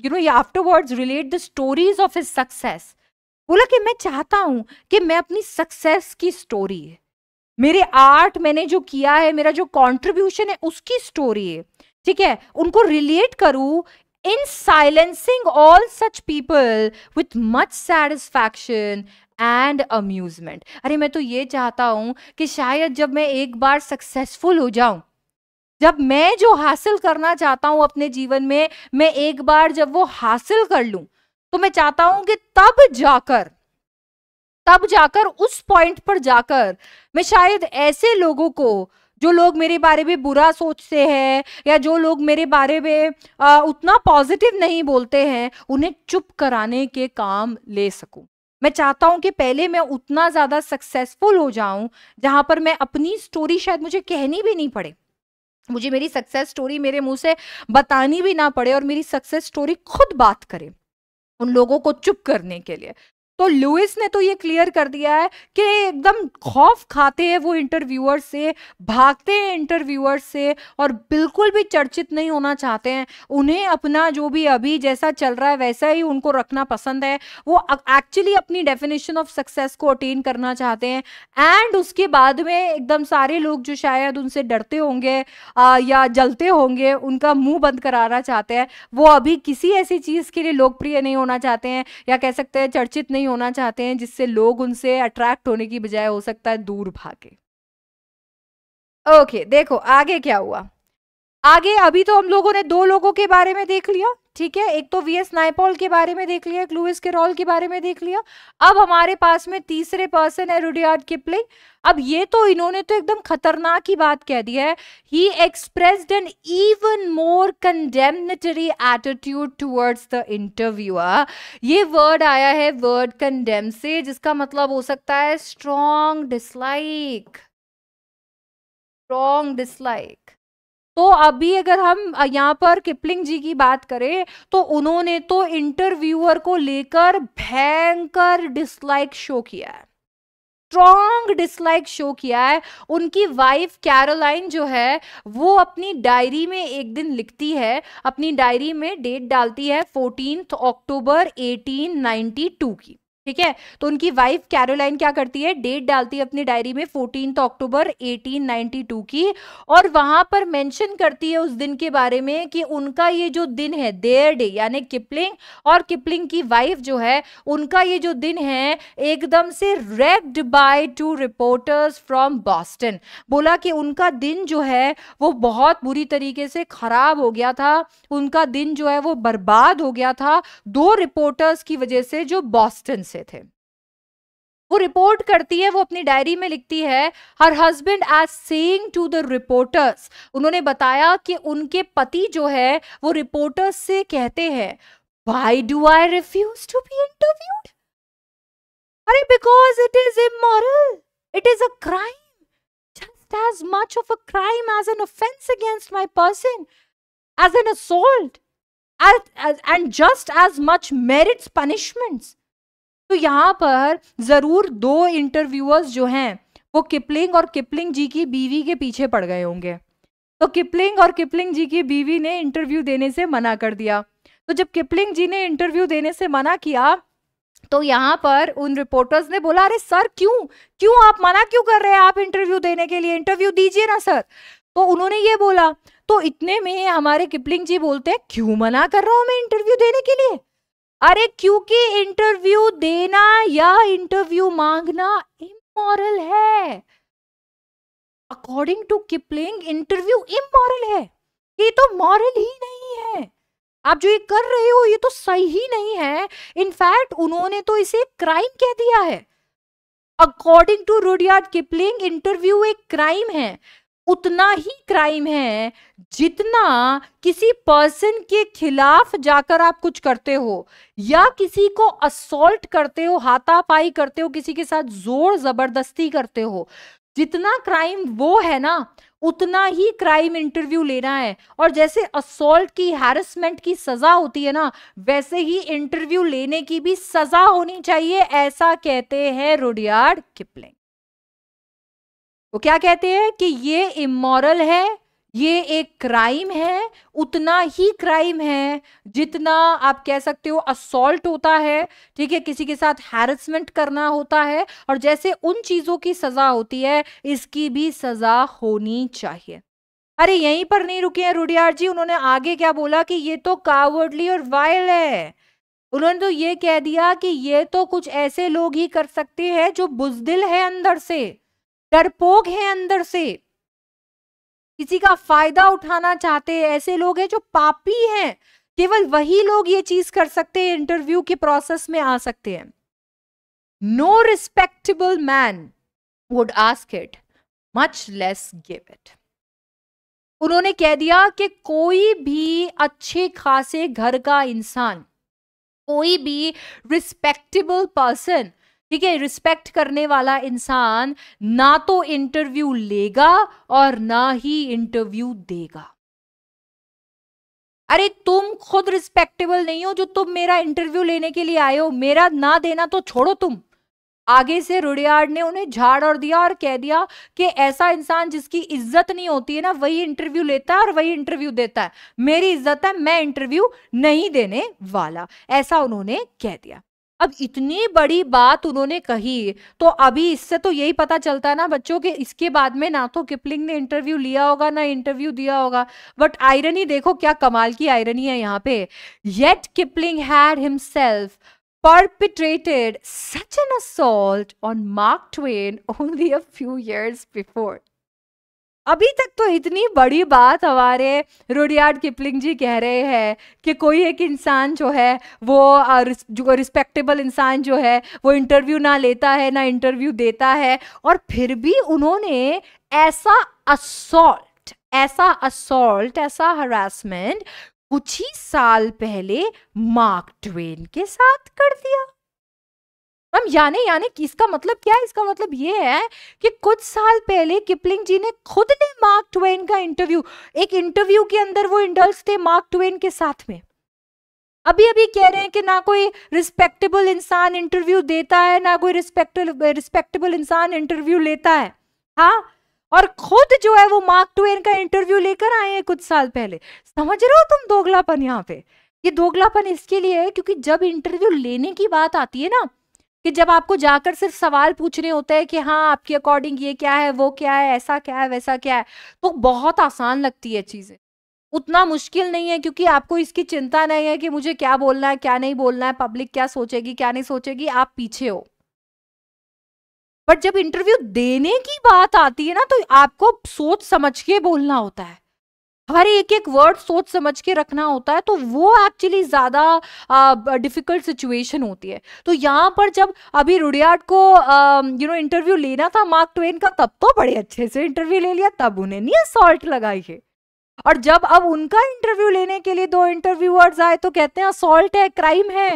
यू नो ये afterwards relate the stories of his success बोला कि मैं चाहता हूँ कि मैं अपनी सक्सेस की स्टोरी है मेरे आर्ट मैंने जो किया है मेरा जो कॉन्ट्रीब्यूशन है उसकी स्टोरी है ठीक है उनको रिलेट करूं in silencing all such people with much satisfaction and amusement अरे मैं तो ये चाहता हूँ कि शायद जब मैं एक बार सक्सेसफुल हो जाऊं जब मैं जो हासिल करना चाहता हूँ अपने जीवन में मैं एक बार जब वो हासिल कर लूं तो मैं चाहता हूँ कि तब जाकर तब जाकर उस पॉइंट पर जाकर मैं शायद ऐसे लोगों को जो लोग मेरे बारे में बुरा सोचते हैं या जो लोग मेरे बारे में उतना पॉजिटिव नहीं बोलते हैं उन्हें चुप कराने के काम ले सकूं मैं चाहता हूं कि पहले मैं उतना ज़्यादा सक्सेसफुल हो जाऊं जहां पर मैं अपनी स्टोरी शायद मुझे कहनी भी नहीं पड़े मुझे मेरी सक्सेस स्टोरी मेरे मुंह से बतानी भी ना पड़े और मेरी सक्सेस स्टोरी खुद बात करे उन लोगों को चुप करने के लिए तो लुइस ने तो ये क्लियर कर दिया है कि एकदम खौफ खाते हैं वो इंटरव्यूअर से भागते हैं इंटरव्यूअर से और बिल्कुल भी चर्चित नहीं होना चाहते हैं उन्हें अपना जो भी अभी जैसा चल रहा है वैसा ही उनको रखना पसंद है वो एक्चुअली अपनी डेफिनेशन ऑफ सक्सेस को अटेन करना चाहते हैं एंड उसके बाद में एकदम सारे लोग जो शायद उनसे डरते होंगे आ, या जलते होंगे उनका मुंह बंद कराना चाहते हैं वो अभी किसी ऐसी चीज़ के लिए लोकप्रिय नहीं होना चाहते हैं या कह सकते हैं चर्चित नहीं नहीं होना चाहते हैं जिससे लोग उनसे अट्रैक्ट होने की बजाय हो सकता है दूर भागे ओके देखो आगे क्या हुआ आगे अभी तो हम लोगों ने दो लोगों के बारे में देख लिया ठीक है एक तो वी एस नाइपॉल के बारे में देख लिया एक लुइस रोल के बारे में देख लिया अब हमारे पास में तीसरे पर्सन है रुडियार्ड किपलिंग अब ये तो इन्होंने तो एकदम खतरनाक ही बात कह दी है ही expressed an even more condemnatory attitude towards the interviewer ये वर्ड आया है वर्ड कंडेम से जिसका मतलब हो सकता है स्ट्रॉन्ग डिसलाइक स्ट्रॉन्ग डिसलाइक तो अभी अगर हम यहाँ पर किपलिंग जी की बात करें तो उन्होंने तो इंटरव्यूअर को लेकर भयंकर डिसलाइक शो किया है स्ट्रॉन्ग डिसलाइक शो किया है उनकी वाइफ कैरोलाइन जो है वो अपनी डायरी में एक दिन लिखती है अपनी डायरी में डेट डालती है फोर्टीन अक्टूबर 1892 की ठीक है तो उनकी वाइफ कैरोलाइन क्या करती है डेट डालती है अपनी डायरी में फोर्टीन अक्टूबर 1892 की और वहां पर मेंशन करती है उस दिन के बारे में कि उनका ये जो दिन है देयर डे यानी किपलिंग और किपलिंग की वाइफ जो है उनका ये जो दिन है एकदम से raped by two reporters from Boston बोला कि उनका दिन जो है वो बहुत बुरी तरीके से खराब हो गया था उनका दिन जो है वो बर्बाद हो गया था दो रिपोर्टर्स की वजह से जो बॉस्टन से से थे वो रिपोर्ट करती है वो अपनी डायरी में लिखती है her husband as saying to the reporters उन्होंने बताया कि उनके पति जो है वो रिपोर्टर्स से कहते हैं why do I refuse to be interviewed अरे because it is immoral it is a crime just as much of a crime as an offence against my person as an assault and just as much merits punishments तो यहाँ पर ज़रूर दो interviewers जो हैं वो Kipling और Kipling जी की बीवी के पीछे पड़ गए होंगे तो किपलिंग और किपलिंग जी की बीवी ने इंटरव्यू देने से मना कर दिया तो जब किपलिंग जी ने इंटरव्यू देने से मना किया तो यहाँ पर उन रिपोर्टर्स ने बोला अरे सर क्यों क्यों आप मना क्यों कर रहे हैं आप इंटरव्यू देने के लिए इंटरव्यू दीजिए ना सर तो उन्होंने ये बोला तो इतने में हमारे किपलिंग जी बोलते हैं क्यों मना कर रहा हूँ मैं इंटरव्यू देने के लिए अरे क्योंकि इंटरव्यू देना या इंटरव्यू मांगना इमोरल है according to Kipling interview immoral है ये तो मॉरल ही नहीं है आप जो ये कर रहे हो ये तो सही नहीं है इनफैक्ट उन्होंने तो इसे क्राइम कह दिया है according to Rudyard Kipling interview एक क्राइम है उतना ही क्राइम है जितना किसी पर्सन के खिलाफ जाकर आप कुछ करते हो या किसी को असोल्ट करते हो हाथापाई करते हो किसी के साथ जोर जबरदस्ती करते हो जितना क्राइम वो है ना उतना ही क्राइम इंटरव्यू लेना है और जैसे असोल्ट की हैरसमेंट की सजा होती है ना वैसे ही इंटरव्यू लेने की भी सजा होनी चाहिए ऐसा कहते हैं रोडियार्ड किपलिंग वो क्या कहते हैं कि ये इमोरल है ये एक क्राइम है उतना ही क्राइम है जितना आप कह सकते हो असोल्ट होता है ठीक है किसी के साथ हैरसमेंट करना होता है और जैसे उन चीज़ों की सज़ा होती है इसकी भी सज़ा होनी चाहिए अरे यहीं पर नहीं रुके हैं रुडियार जी उन्होंने आगे क्या बोला कि ये तो कावर्डली और वायल है उन्होंने तो ये कह दिया कि ये तो कुछ ऐसे लोग ही कर सकते हैं जो बुजदिल है अंदर से डरपोक है अंदर से किसी का फायदा उठाना चाहते हैं ऐसे लोग हैं जो पापी हैं केवल वही लोग ये चीज कर सकते हैं इंटरव्यू के प्रोसेस में आ सकते हैं no respectable man would ask it much less give it उन्होंने कह दिया कि कोई भी अच्छे खासे घर का इंसान कोई भी रिस्पेक्टेबल पर्सन ठीक है रिस्पेक्ट करने वाला इंसान ना तो इंटरव्यू लेगा और ना ही इंटरव्यू देगा अरे तुम खुद रिस्पेक्टेबल नहीं हो जो तुम मेरा इंटरव्यू लेने के लिए आए हो मेरा ना देना तो छोड़ो तुम आगे से रुड़ियाड ने उन्हें झाड़ और दिया और कह दिया कि ऐसा इंसान जिसकी इज्जत नहीं होती है ना वही इंटरव्यू लेता है और वही इंटरव्यू देता है मेरी इज्जत है मैं इंटरव्यू नहीं देने वाला ऐसा उन्होंने कह दिया अब इतनी बड़ी बात उन्होंने कही तो अभी इससे तो यही पता चलता है ना बच्चों के इसके बाद में ना तो किपलिंग ने इंटरव्यू लिया होगा ना इंटरव्यू दिया होगा बट आयरनी देखो क्या कमाल की आयरनी है यहाँ पे yet Kipling had himself perpetrated such an assault on Mark Twain only a few years before अभी तक तो इतनी बड़ी बात हमारे रोडियाड किपलिंग जी कह रहे हैं कि कोई एक इंसान जो है वो जो रिस्पेक्टेबल इंसान जो है वो इंटरव्यू ना लेता है ना इंटरव्यू देता है और फिर भी उन्होंने ऐसा असॉल्ट ऐसा असॉल्ट ऐसा हरासमेंट कुछ ही साल पहले मार्क ट्वेन के साथ कर दिया हम याने याने कि इसका मतलब क्या है इसका मतलब ये है कि कुछ साल पहले किपलिंग जी ने खुद ने मार्क ट्वेन का इंटरव्यू एक इंटरव्यू के अंदर वो इंडल्स थे मार्क ट्वेन के साथ में अभी अभी कह रहे हैं कि ना कोई रिस्पेक्टेबल इंसान इंटरव्यू देता है ना कोई रिस्पेक्टेबल रिस्पेक्टेबल इंसान इंटरव्यू लेता है हाँ और खुद जो है वो मार्क ट्वेन का इंटरव्यू लेकर आए हैं कुछ साल पहले समझ रहे हो तुम दोगलापन यहाँ पे ये दोगलापन इसके लिए है क्योंकि जब इंटरव्यू लेने की बात आती है ना कि जब आपको जाकर सिर्फ सवाल पूछने होते हैं कि हाँ आपके अकॉर्डिंग ये क्या है वो क्या है ऐसा क्या है वैसा क्या है तो बहुत आसान लगती है चीज़ें उतना मुश्किल नहीं है क्योंकि आपको इसकी चिंता नहीं है कि मुझे क्या बोलना है क्या नहीं बोलना है पब्लिक क्या सोचेगी क्या नहीं सोचेगी आप पीछे हो बट जब इंटरव्यू देने की बात आती है ना तो आपको सोच समझ के बोलना होता है हर एक एक वर्ड सोच समझ के रखना होता है तो वो एक्चुअली ज़्यादा डिफिकल्ट सिचुएशन होती है तो यहाँ पर जब अभी रुडियाट को यू नो इंटरव्यू लेना था मार्क ट्वेन का तब तो बड़े अच्छे से इंटरव्यू ले लिया तब उन्हें नहीं असॉल्ट है और जब अब उनका इंटरव्यू लेने के लिए दो इंटरव्यूअर्स आए तो कहते हैं असॉल्ट है क्राइम है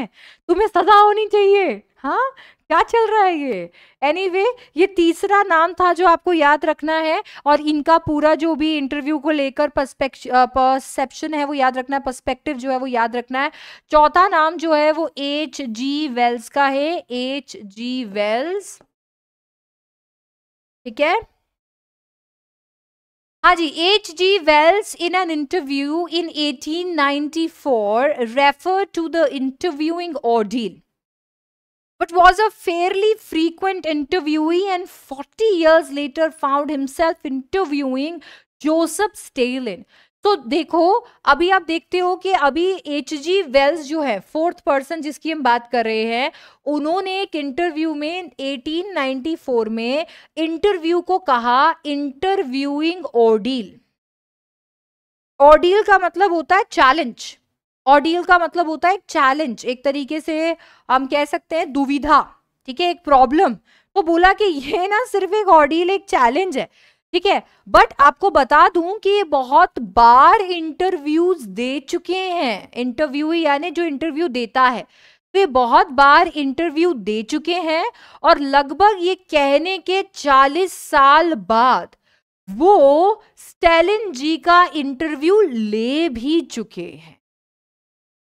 तुम्हें सजा होनी चाहिए हाँ क्या चल रहा है ये एनी anyway, ये तीसरा नाम था जो आपको याद रखना है और इनका पूरा जो भी इंटरव्यू को लेकर परसेप्शन है वो याद रखना है परस्पेक्टिव जो है वो याद रखना है चौथा नाम जो है वो एच जी वेल्स का है एच जी वेल्स ठीक है हाँ जी H G Wells in an interview in 1894 refer to the interviewing ordeal but was a fairly frequent interviewee and 40 years later found himself interviewing Joseph Stalin. तो देखो अभी आप देखते हो कि अभी एच जी वेल्स जो है फोर्थ पर्सन जिसकी हम बात कर रहे हैं उन्होंने एक इंटरव्यू में 1894 में इंटरव्यू को कहा इंटरव्यूइंग ऑडील ऑडील का मतलब होता है चैलेंज ऑडियल का मतलब होता है एक चैलेंज एक तरीके से हम कह सकते हैं दुविधा ठीक है एक प्रॉब्लम तो बोला कि ये ना सिर्फ एक ऑडियल एक चैलेंज है ठीक है बट आपको बता दूं कि ये बहुत बार इंटरव्यूज दे चुके हैं इंटरव्यू यानी जो इंटरव्यू देता है तो ये बहुत बार इंटरव्यू दे चुके हैं और लगभग ये कहने के 40 साल बाद वो स्टेलिन जी का इंटरव्यू ले भी चुके हैं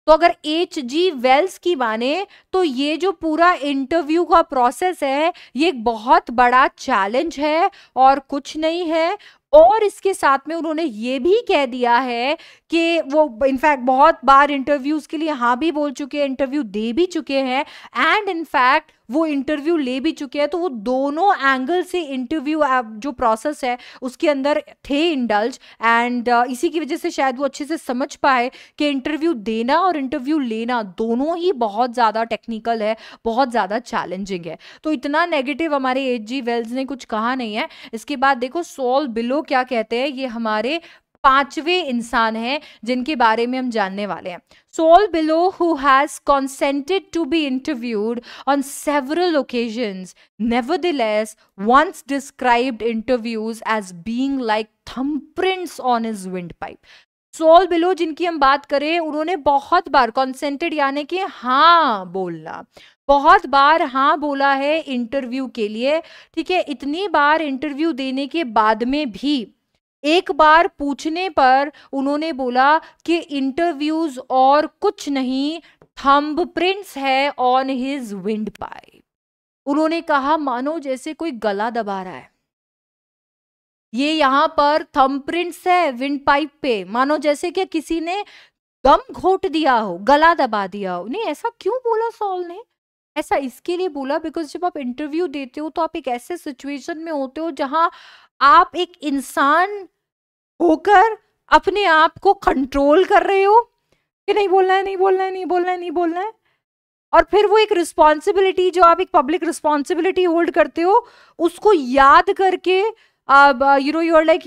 तो अगर एच जी वेल्स की माने तो ये जो पूरा इंटरव्यू का प्रोसेस है ये एक बहुत बड़ा चैलेंज है और कुछ नहीं है और इसके साथ में उन्होंने ये भी कह दिया है कि वो इनफैक्ट बहुत बार इंटरव्यूज के लिए हाँ भी बोल चुके हैं इंटरव्यू दे भी चुके हैं एंड इनफैक्ट वो इंटरव्यू ले भी चुके हैं तो वो दोनों एंगल से इंटरव्यू जो प्रोसेस है उसके अंदर थे इंडल्ज एंड uh, इसी की वजह से शायद वो अच्छे से समझ पाए कि इंटरव्यू देना और इंटरव्यू लेना दोनों ही बहुत ज़्यादा टेक्निकल है बहुत ज़्यादा चैलेंजिंग है तो इतना नेगेटिव हमारे एच जी वेल्स ने कुछ कहा नहीं है इसके बाद देखो सॉल बिलो क्या कहते हैं ये हमारे पांचवे इंसान हैं जिनके बारे में हम जानने वाले हैं Saul Bellow who has consented to be interviewed on several occasions nevertheless once described interviews as being like thumb prints on his windpipe Saul Bellow जिनकी हम बात करें उन्होंने बहुत बार कॉन्सेंटेड यानी कि हाँ बोलना बहुत बार हाँ बोला है इंटरव्यू के लिए ठीक है इतनी बार इंटरव्यू देने के बाद में भी एक बार पूछने पर उन्होंने बोला कि इंटरव्यूज और कुछ नहीं थंब प्रिंट्स है ऑन हिज विंड पाइप उन्होंने कहा मानो जैसे कोई गला दबा रहा है ये यहां पर थंब प्रिंट्स है विंड पाइप पे मानो जैसे कि किसी ने गम घोट दिया हो गला दबा दिया हो नहीं ऐसा क्यों बोला सॉल ने ऐसा इसके लिए बोला बिकॉज जब आप इंटरव्यू देते हो तो आप एक ऐसे सिचुएशन में होते हो जहाँ आप एक इंसान होकर अपने आप को कंट्रोल कर रहे हो कि नहीं बोलना है नहीं बोलना है नहीं बोलना है नहीं बोलना है और फिर वो एक रिस्पॉन्सिबिलिटी जो आप एक पब्लिक रिस्पॉन्सिबिलिटी होल्ड करते हो उसको याद करके you know you are like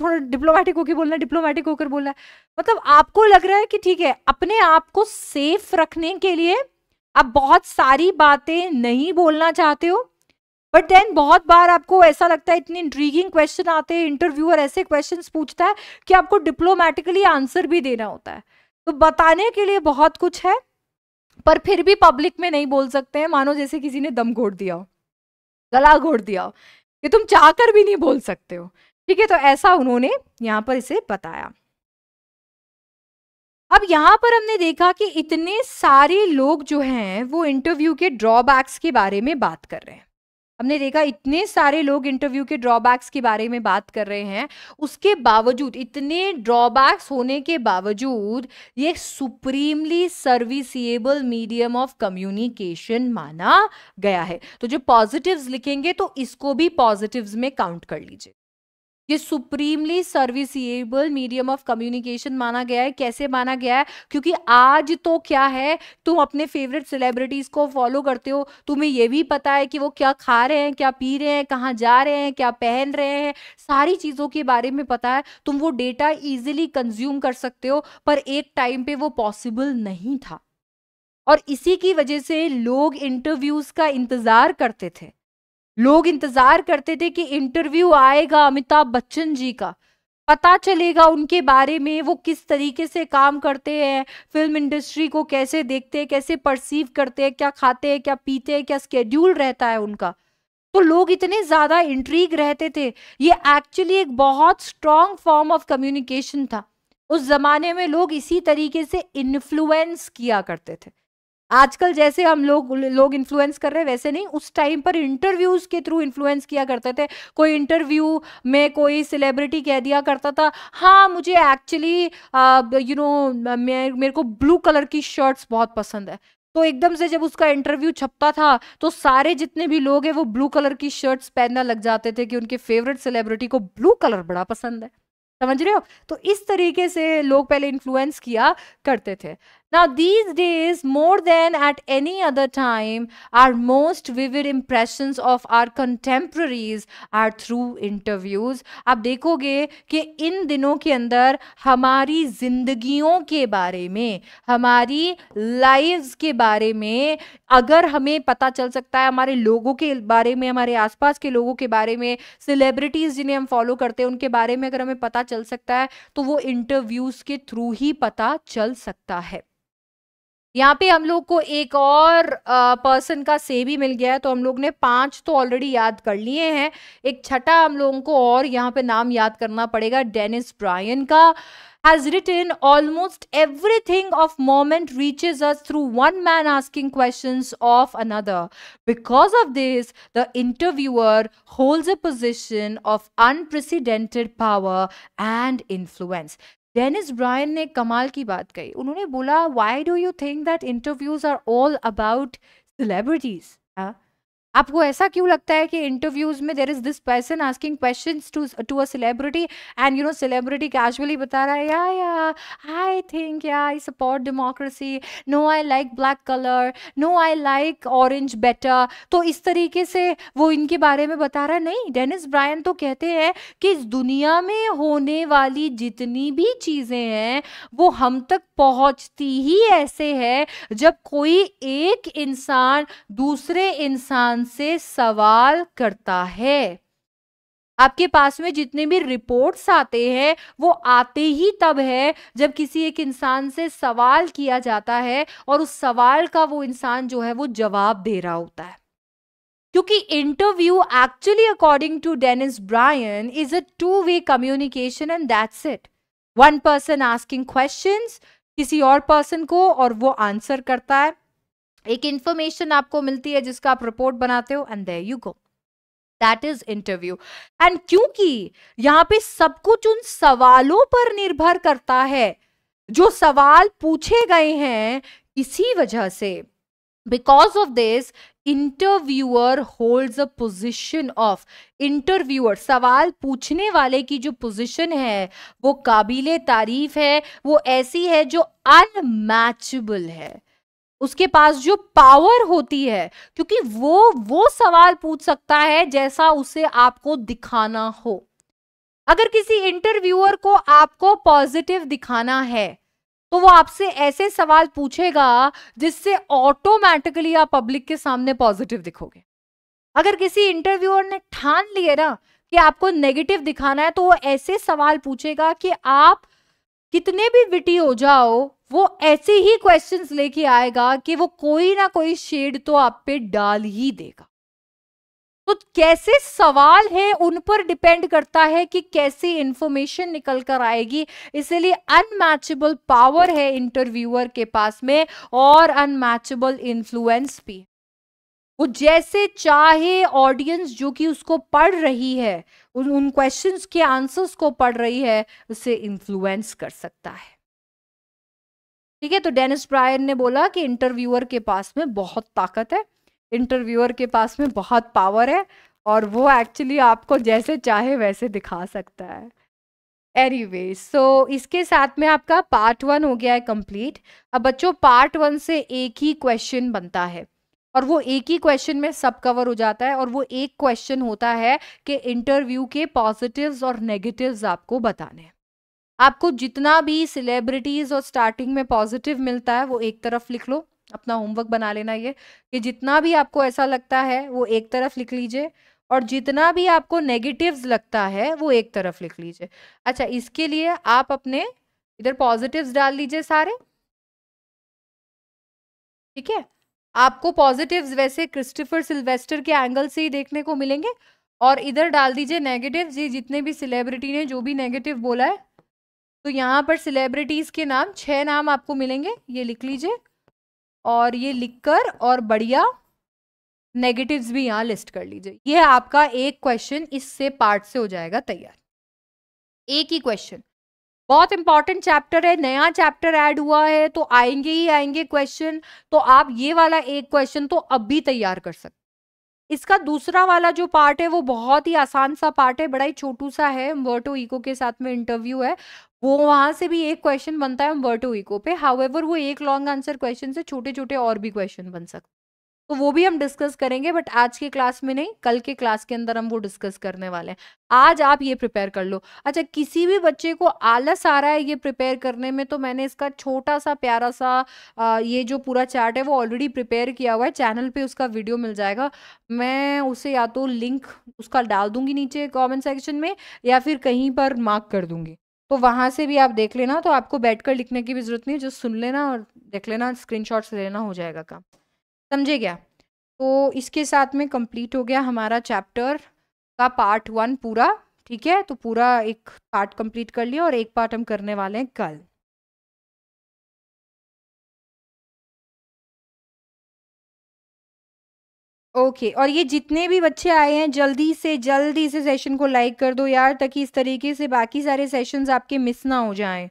थोड़ा डिप्लोमेटिक होकर बोलना है डिप्लोमेटिक होकर बोलना है मतलब आपको लग रहा है कि ठीक है अपने आप को सेफ रखने के लिए आप बहुत सारी बातें नहीं बोलना चाहते हो बट देन बहुत बार आपको ऐसा लगता है इतने इंट्रीगिंग क्वेश्चन आते हैं इंटरव्यूअर ऐसे क्वेश्चन पूछता है कि आपको डिप्लोमेटिकली आंसर भी देना होता है तो बताने के लिए बहुत कुछ है पर फिर भी पब्लिक में नहीं बोल सकते हैं मानो जैसे किसी ने दम घोट दिया हो गला घोट दिया हो कि तुम चाहकर भी नहीं बोल सकते हो ठीक है तो ऐसा उन्होंने यहाँ पर इसे बताया अब यहाँ पर हमने देखा कि इतने सारे लोग जो हैं वो इंटरव्यू के ड्रॉबैक्स के बारे में बात कर रहे हैं हमने देखा इतने सारे लोग इंटरव्यू के ड्रॉबैक्स के बारे में बात कर रहे हैं उसके बावजूद इतने ड्रॉबैक्स होने के बावजूद ये supremely serviceable medium of communication माना गया है तो जो पॉजिटिव्स लिखेंगे तो इसको भी पॉजिटिव्स में काउंट कर लीजिए ये supremely serviceable medium of communication माना गया है कैसे माना गया है क्योंकि आज तो क्या है तुम अपने फेवरेट सेलिब्रिटीज को फॉलो करते हो तुम्हें ये भी पता है कि वो क्या खा रहे हैं क्या पी रहे हैं कहाँ जा रहे हैं क्या पहन रहे हैं सारी चीज़ों के बारे में पता है तुम वो डेटा ईजिली कंज्यूम कर सकते हो पर एक टाइम पे वो पॉसिबल नहीं था और इसी की वजह से लोग इंटरव्यूज का इंतजार करते थे लोग इंतजार करते थे कि इंटरव्यू आएगा अमिताभ बच्चन जी का पता चलेगा उनके बारे में वो किस तरीके से काम करते हैं फिल्म इंडस्ट्री को कैसे देखते हैं कैसे परसीव करते हैं क्या खाते हैं क्या पीते हैं क्या स्केड्यूल रहता है उनका तो लोग इतने ज़्यादा इंट्रीग रहते थे ये एक्चुअली एक बहुत स्ट्रॉन्ग फॉर्म ऑफ कम्युनिकेशन था उस ज़माने में लोग इसी तरीके से इन्फ्लुएंस किया करते थे आजकल जैसे हम लोग लोग इन्फ्लुएंस कर रहे हैं वैसे नहीं उस टाइम पर इंटरव्यूज़ के थ्रू इन्फ्लुएंस किया करते थे कोई इंटरव्यू में कोई सेलिब्रिटी कह दिया करता था हाँ मुझे एक्चुअली यू नो मेरे को ब्लू कलर की शर्ट्स बहुत पसंद है तो एकदम से जब उसका इंटरव्यू छपता था तो सारे जितने भी लोग हैं वो ब्लू कलर की शर्ट्स पहनना लग जाते थे कि उनके फेवरेट सेलिब्रिटी को ब्लू कलर बड़ा पसंद है समझ रहे हो तो इस तरीके से लोग पहले इन्फ्लुएंस किया करते थे Now, these days, more than at any other time, our most vivid impressions of our contemporaries are through interviews. आप देखोगे कि इन दिनों के अंदर हमारी जिंदगियों के बारे में हमारी लाइव्स के बारे में अगर हमें पता चल सकता है हमारे लोगों के बारे में हमारे आसपास के लोगों के बारे में सेलिब्रिटीज़ जिन्हें हम फॉलो करते हैं उनके बारे में अगर हमें पता चल सकता है तो वो इंटरव्यूज़ के थ्रू ही पता चल सकता है यहाँ पे हम लोग को एक और पर्सन का से भी मिल गया है तो हम लोग ने पांच तो ऑलरेडी याद कर लिए हैं एक छठा हम लोगों को और यहाँ पे नाम याद करना पड़ेगा डेनिस ब्रायन का has return almost everything of moment reaches us through one man asking question of another because of this the interviewer hold a position of unprecedented power and influence Dennis Brian ने कमाल की बात कही उन्होंने बोला why do you think that interviews are all about celebrities आपको ऐसा क्यों लगता है कि इंटरव्यूज में there is this person asking question to to a celebrity and you know celebrity casually बता रहा है yeah yeah I think yeah I support democracy no I like black colour no I like orange better तो इस तरीके से वो इनके बारे में बता रहा है नहीं डेनिस ब्रायन तो कहते हैं कि इस दुनिया में होने वाली जितनी भी चीज़ें हैं वो हम तक पहुँचती ही ऐसे है जब कोई एक इंसान दूसरे इंसान इंसान से सवाल करता है आपके पास में जितने भी रिपोर्ट्स आते हैं वो आते ही तब है जब किसी एक इंसान से सवाल किया जाता है और उस सवाल का वो इंसान जो है वो जवाब दे रहा होता है क्योंकि interview actually according to Dennis Brian is a two way communication and that's it one person asking questions किसी और पर्सन को और वो आंसर करता है एक इंफॉर्मेशन आपको मिलती है जिसका आप रिपोर्ट बनाते हो and there you go that is interview and क्योंकि यहाँ पे सब कुछ उन सवालों पर निर्भर करता है जो सवाल पूछे गए हैं इसी वजह से because of this interviewer holds a position of interviewer सवाल पूछने वाले की जो पोजिशन है वो काबिल तारीफ है वो ऐसी है जो अनमैचबल है उसके पास जो पावर होती है क्योंकि वो वो सवाल पूछ सकता है जैसा उसे आपको दिखाना हो अगर किसी इंटरव्यूअर को आपको पॉजिटिव दिखाना है तो वो आपसे ऐसे सवाल पूछेगा जिससे ऑटोमेटिकली आप पब्लिक के सामने पॉजिटिव दिखोगे अगर किसी इंटरव्यूअर ने ठान लिए ना कि आपको नेगेटिव दिखाना है तो वो ऐसे सवाल पूछेगा कि आप कितने भी विटी हो जाओ वो ऐसे ही क्वेश्चन लेके आएगा कि वो कोई ना कोई शेड तो आप पे डाल ही देगा तो कैसे सवाल है उन पर डिपेंड करता है कि कैसी इंफॉर्मेशन निकल कर आएगी इसलिए अनमैचेबल पावर है इंटरव्यूअर के पास में और अनमैचेबल इन्फ्लुएंस भी वो जैसे चाहे ऑडियंस जो कि उसको पढ़ रही है उन उन क्वेश्चंस के आंसर्स को पढ़ रही है उसे इन्फ्लुएंस कर सकता है ठीक है तो डेनिस ब्रायन ने बोला कि इंटरव्यूअर के पास में बहुत ताकत है इंटरव्यूअर के पास में बहुत पावर है और वो एक्चुअली आपको जैसे चाहे वैसे दिखा सकता है एनी वे सो इसके साथ में आपका पार्ट वन हो गया है कंप्लीट अब बच्चों पार्ट वन से एक ही क्वेश्चन बनता है और वो एक ही क्वेश्चन में सब कवर हो जाता है और वो एक क्वेश्चन होता है कि इंटरव्यू के पॉजिटिव्स और नेगेटिव्स आपको बताने आपको जितना भी सेलिब्रिटीज़ और स्टार्टिंग में पॉजिटिव मिलता है वो एक तरफ लिख लो अपना होमवर्क बना लेना ये कि जितना भी आपको ऐसा लगता है वो एक तरफ लिख लीजिए और जितना भी आपको नेगेटिव्स लगता है वो एक तरफ लिख लीजिए अच्छा इसके लिए आप अपने इधर पॉजिटिव्स डाल लीजिए सारे ठीक है आपको पॉजिटिव्स वैसे क्रिस्टोफर सिल्वेस्टर के एंगल से ही देखने को मिलेंगे और इधर डाल दीजिए नेगेटिव जी जितने भी सेलिब्रिटी ने जो भी नेगेटिव बोला है तो यहाँ पर सेलिब्रिटीज़ के नाम छः नाम आपको मिलेंगे ये लिख लीजिए और ये लिखकर और बढ़िया नेगेटिव्स भी यहाँ लिस्ट कर लीजिए ये आपका एक क्वेश्चन इससे पार्ट से हो जाएगा तैयार एक ही क्वेश्चन बहुत इंपॉर्टेंट चैप्टर है नया चैप्टर ऐड हुआ है तो आएंगे ही आएंगे क्वेश्चन तो आप ये वाला एक क्वेश्चन तो अभी तैयार कर सकते इसका दूसरा वाला जो पार्ट है वो बहुत ही आसान सा पार्ट है बड़ा ही छोटू सा है वर्टो इको के साथ में इंटरव्यू है वो वहां से भी एक क्वेश्चन बनता है वर्टो इको पे हाउ वो एक लॉन्ग आंसर क्वेश्चन से छोटे छोटे और भी क्वेश्चन बन सकते तो वो भी हम डिस्कस करेंगे बट आज के क्लास में नहीं कल के क्लास के अंदर हम वो डिस्कस करने वाले हैं आज आप ये प्रिपेयर कर लो अच्छा किसी भी बच्चे को आलस आ रहा है ये प्रिपेयर करने में तो मैंने इसका छोटा सा प्यारा सा आ, ये जो पूरा चार्ट है वो ऑलरेडी प्रिपेयर किया हुआ है चैनल पे उसका वीडियो मिल जाएगा मैं उसे या तो लिंक उसका डाल दूंगी नीचे कॉमेंट सेक्शन में या फिर कहीं पर मार्क कर दूंगी तो वहाँ से भी आप देख लेना तो आपको बैठ लिखने की भी जरूरत नहीं है जो सुन लेना और देख लेना स्क्रीन लेना हो जाएगा काम समझे गया तो इसके साथ में कंप्लीट हो गया हमारा चैप्टर का पार्ट वन पूरा ठीक है तो पूरा एक पार्ट कंप्लीट कर लिया और एक पार्ट हम करने वाले हैं कल ओके okay, और ये जितने भी बच्चे आए हैं जल्दी से जल्दी से सेशन को लाइक कर दो यार ताकि इस तरीके से बाकी सारे सेशंस आपके मिस ना हो जाएं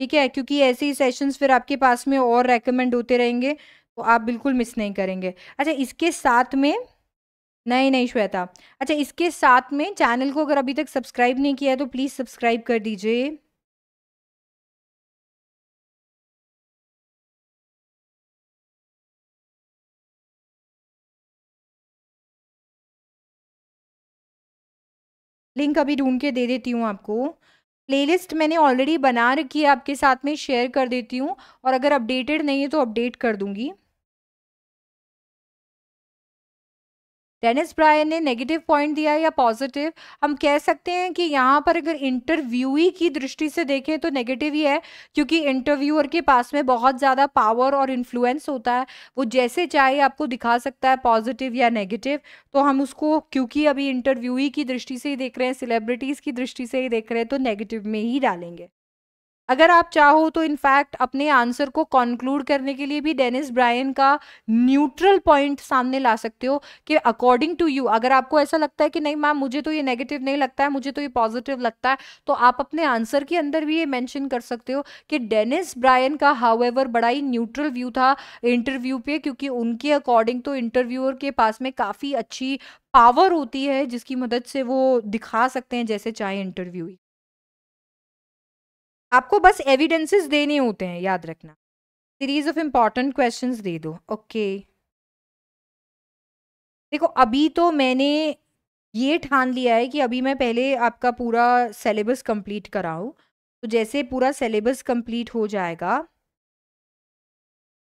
ठीक है क्योंकि ऐसे ही सेशंस फिर आपके पास में और रेकमेंड होते रहेंगे तो आप बिल्कुल मिस नहीं करेंगे अच्छा इसके साथ में नहीं नहीं श्वेता अच्छा इसके साथ में चैनल को अगर अभी तक सब्सक्राइब नहीं किया है तो प्लीज़ सब्सक्राइब कर दीजिए लिंक अभी ढूंढ के दे देती हूँ आपको प्लेलिस्ट मैंने ऑलरेडी बना रखी है आपके साथ में शेयर कर देती हूँ और अगर अपडेटेड नहीं है तो अपडेट कर दूंगी डेनिस ब्रायन ने नेगेटिव पॉइंट दिया या पॉजिटिव हम कह सकते हैं कि यहाँ पर अगर इंटरव्यूई की दृष्टि से देखें तो नेगेटिव ही है क्योंकि इंटरव्यूअर के पास में बहुत ज़्यादा पावर और इन्फ्लुएंस होता है वो जैसे चाहे आपको दिखा सकता है पॉजिटिव या नेगेटिव तो हम उसको क्योंकि अभी इंटरव्यूई की दृष्टि से ही देख रहे हैं सेलिब्रिटीज़ की दृष्टि से ही देख रहे हैं तो नेगेटिव में ही डालेंगे अगर आप चाहो तो इनफैक्ट अपने आंसर को कंक्लूड करने के लिए भी डेनिस ब्रायन का न्यूट्रल पॉइंट सामने ला सकते हो कि अकॉर्डिंग टू यू अगर आपको ऐसा लगता है कि नहीं मैम मुझे तो ये नेगेटिव नहीं लगता है मुझे तो ये पॉजिटिव लगता है तो आप अपने आंसर के अंदर भी ये मैंशन कर सकते हो कि डेनिस ब्रायन का हाउ बड़ा ही न्यूट्रल व्यू था इंटरव्यू पे क्योंकि उनके अकॉर्डिंग तो इंटरव्यूअर के पास में काफ़ी अच्छी पावर होती है जिसकी मदद से वो दिखा सकते हैं जैसे चाहे इंटरव्यू आपको बस एविडेंसेस देने होते हैं याद रखना सीरीज ऑफ इम्पॉर्टेंट क्वेश्चंस दे दो ओके okay. देखो अभी तो मैंने ये ठान लिया है कि अभी मैं पहले आपका पूरा सेलेबस कंप्लीट कराऊँ तो जैसे पूरा सेलेबस कंप्लीट हो जाएगा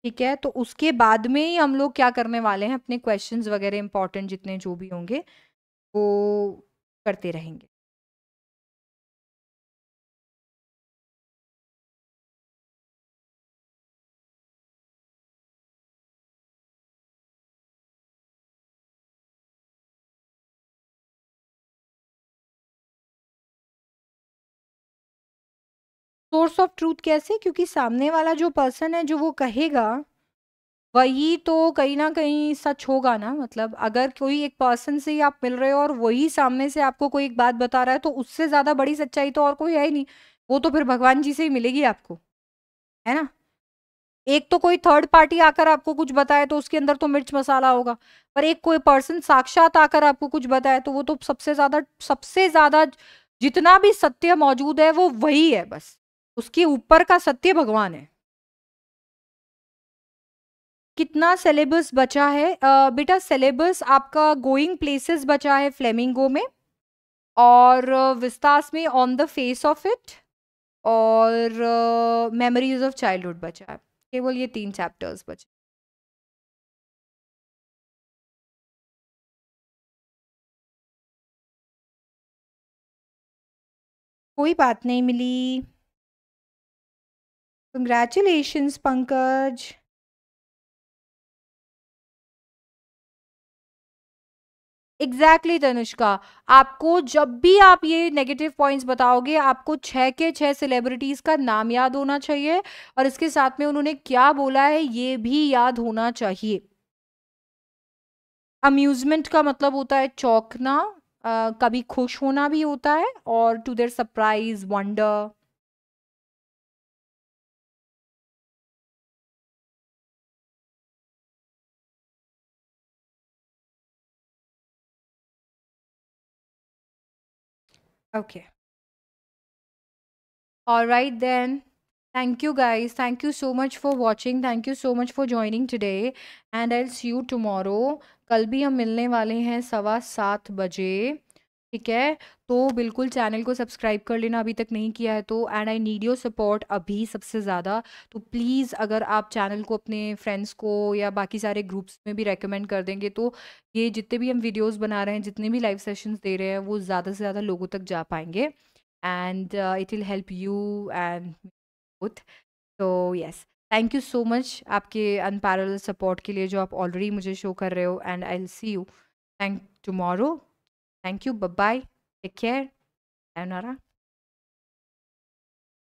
ठीक है तो उसके बाद में ही हम लोग क्या करने वाले हैं अपने क्वेश्चंस वगैरह इंपॉर्टेंट जितने जो भी होंगे वो करते रहेंगे सोर्स ऑफ ट्रूथ कैसे क्योंकि सामने वाला जो पर्सन है जो वो कहेगा वही तो कहीं ना कहीं सच होगा ना मतलब अगर कोई एक पर्सन से ही आप मिल रहे हो और वही सामने से आपको कोई एक बात बता रहा है तो उससे ज़्यादा बड़ी सच्चाई तो और कोई है ही नहीं वो तो फिर भगवान जी से ही मिलेगी आपको है ना एक तो कोई थर्ड पार्टी आकर आपको कुछ बताए तो उसके अंदर तो मिर्च मसाला होगा पर एक कोई पर्सन साक्षात आकर आपको कुछ बताए तो वो तो सबसे ज़्यादा सबसे ज़्यादा जितना भी सत्य मौजूद है वो वही है बस उसके ऊपर का सत्य भगवान है कितना सिलेबस बचा है बेटा सिलेबस आपका गोइंग प्लेसेस बचा है फ्लेमिंगो में और विस्तास में on the face of it और मेमोरीज ऑफ चाइल्डहुड बचा है केवल ये तीन चैप्टर्स बचे कोई बात नहीं मिली Congratulations, Pankaj. Exactly exactly, Tanushka आपको जब भी आप ये नेगेटिव पॉइंट्स बताओगे आपको छः के छः सेलिब्रिटीज़ का नाम याद होना चाहिए और इसके साथ में उन्होंने क्या बोला है ये भी याद होना चाहिए अम्यूजमेंट का मतलब होता है चौंकना कभी खुश होना भी होता है और to their surprise wonder Okay. All right then. Thank you guys. Thank you so much for watching. Thank you so much for joining today. And I'll see you tomorrow. कल भी हम मिलने वाले हैं सवा सात बजे ठीक है तो बिल्कुल चैनल को सब्सक्राइब कर लेना अभी तक नहीं किया है तो and I need your support अभी सबसे ज़्यादा तो प्लीज़ अगर आप चैनल को अपने फ्रेंड्स को या बाकी सारे ग्रुप्स में भी रेकमेंड कर देंगे तो ये जितने भी हम वीडियोज़ बना रहे हैं जितने भी लाइव सेशंस दे रहे हैं वो ज़्यादा से ज़्यादा लोगों तक जा पाएंगे and it will help you and both तो yes thank you so much आपके अनपैरल सपोर्ट के लिए जो आप ऑलरेडी मुझे शो कर रहे हो and I'll see you thank tomorrow thank you बब बाय Take care. Sayonara.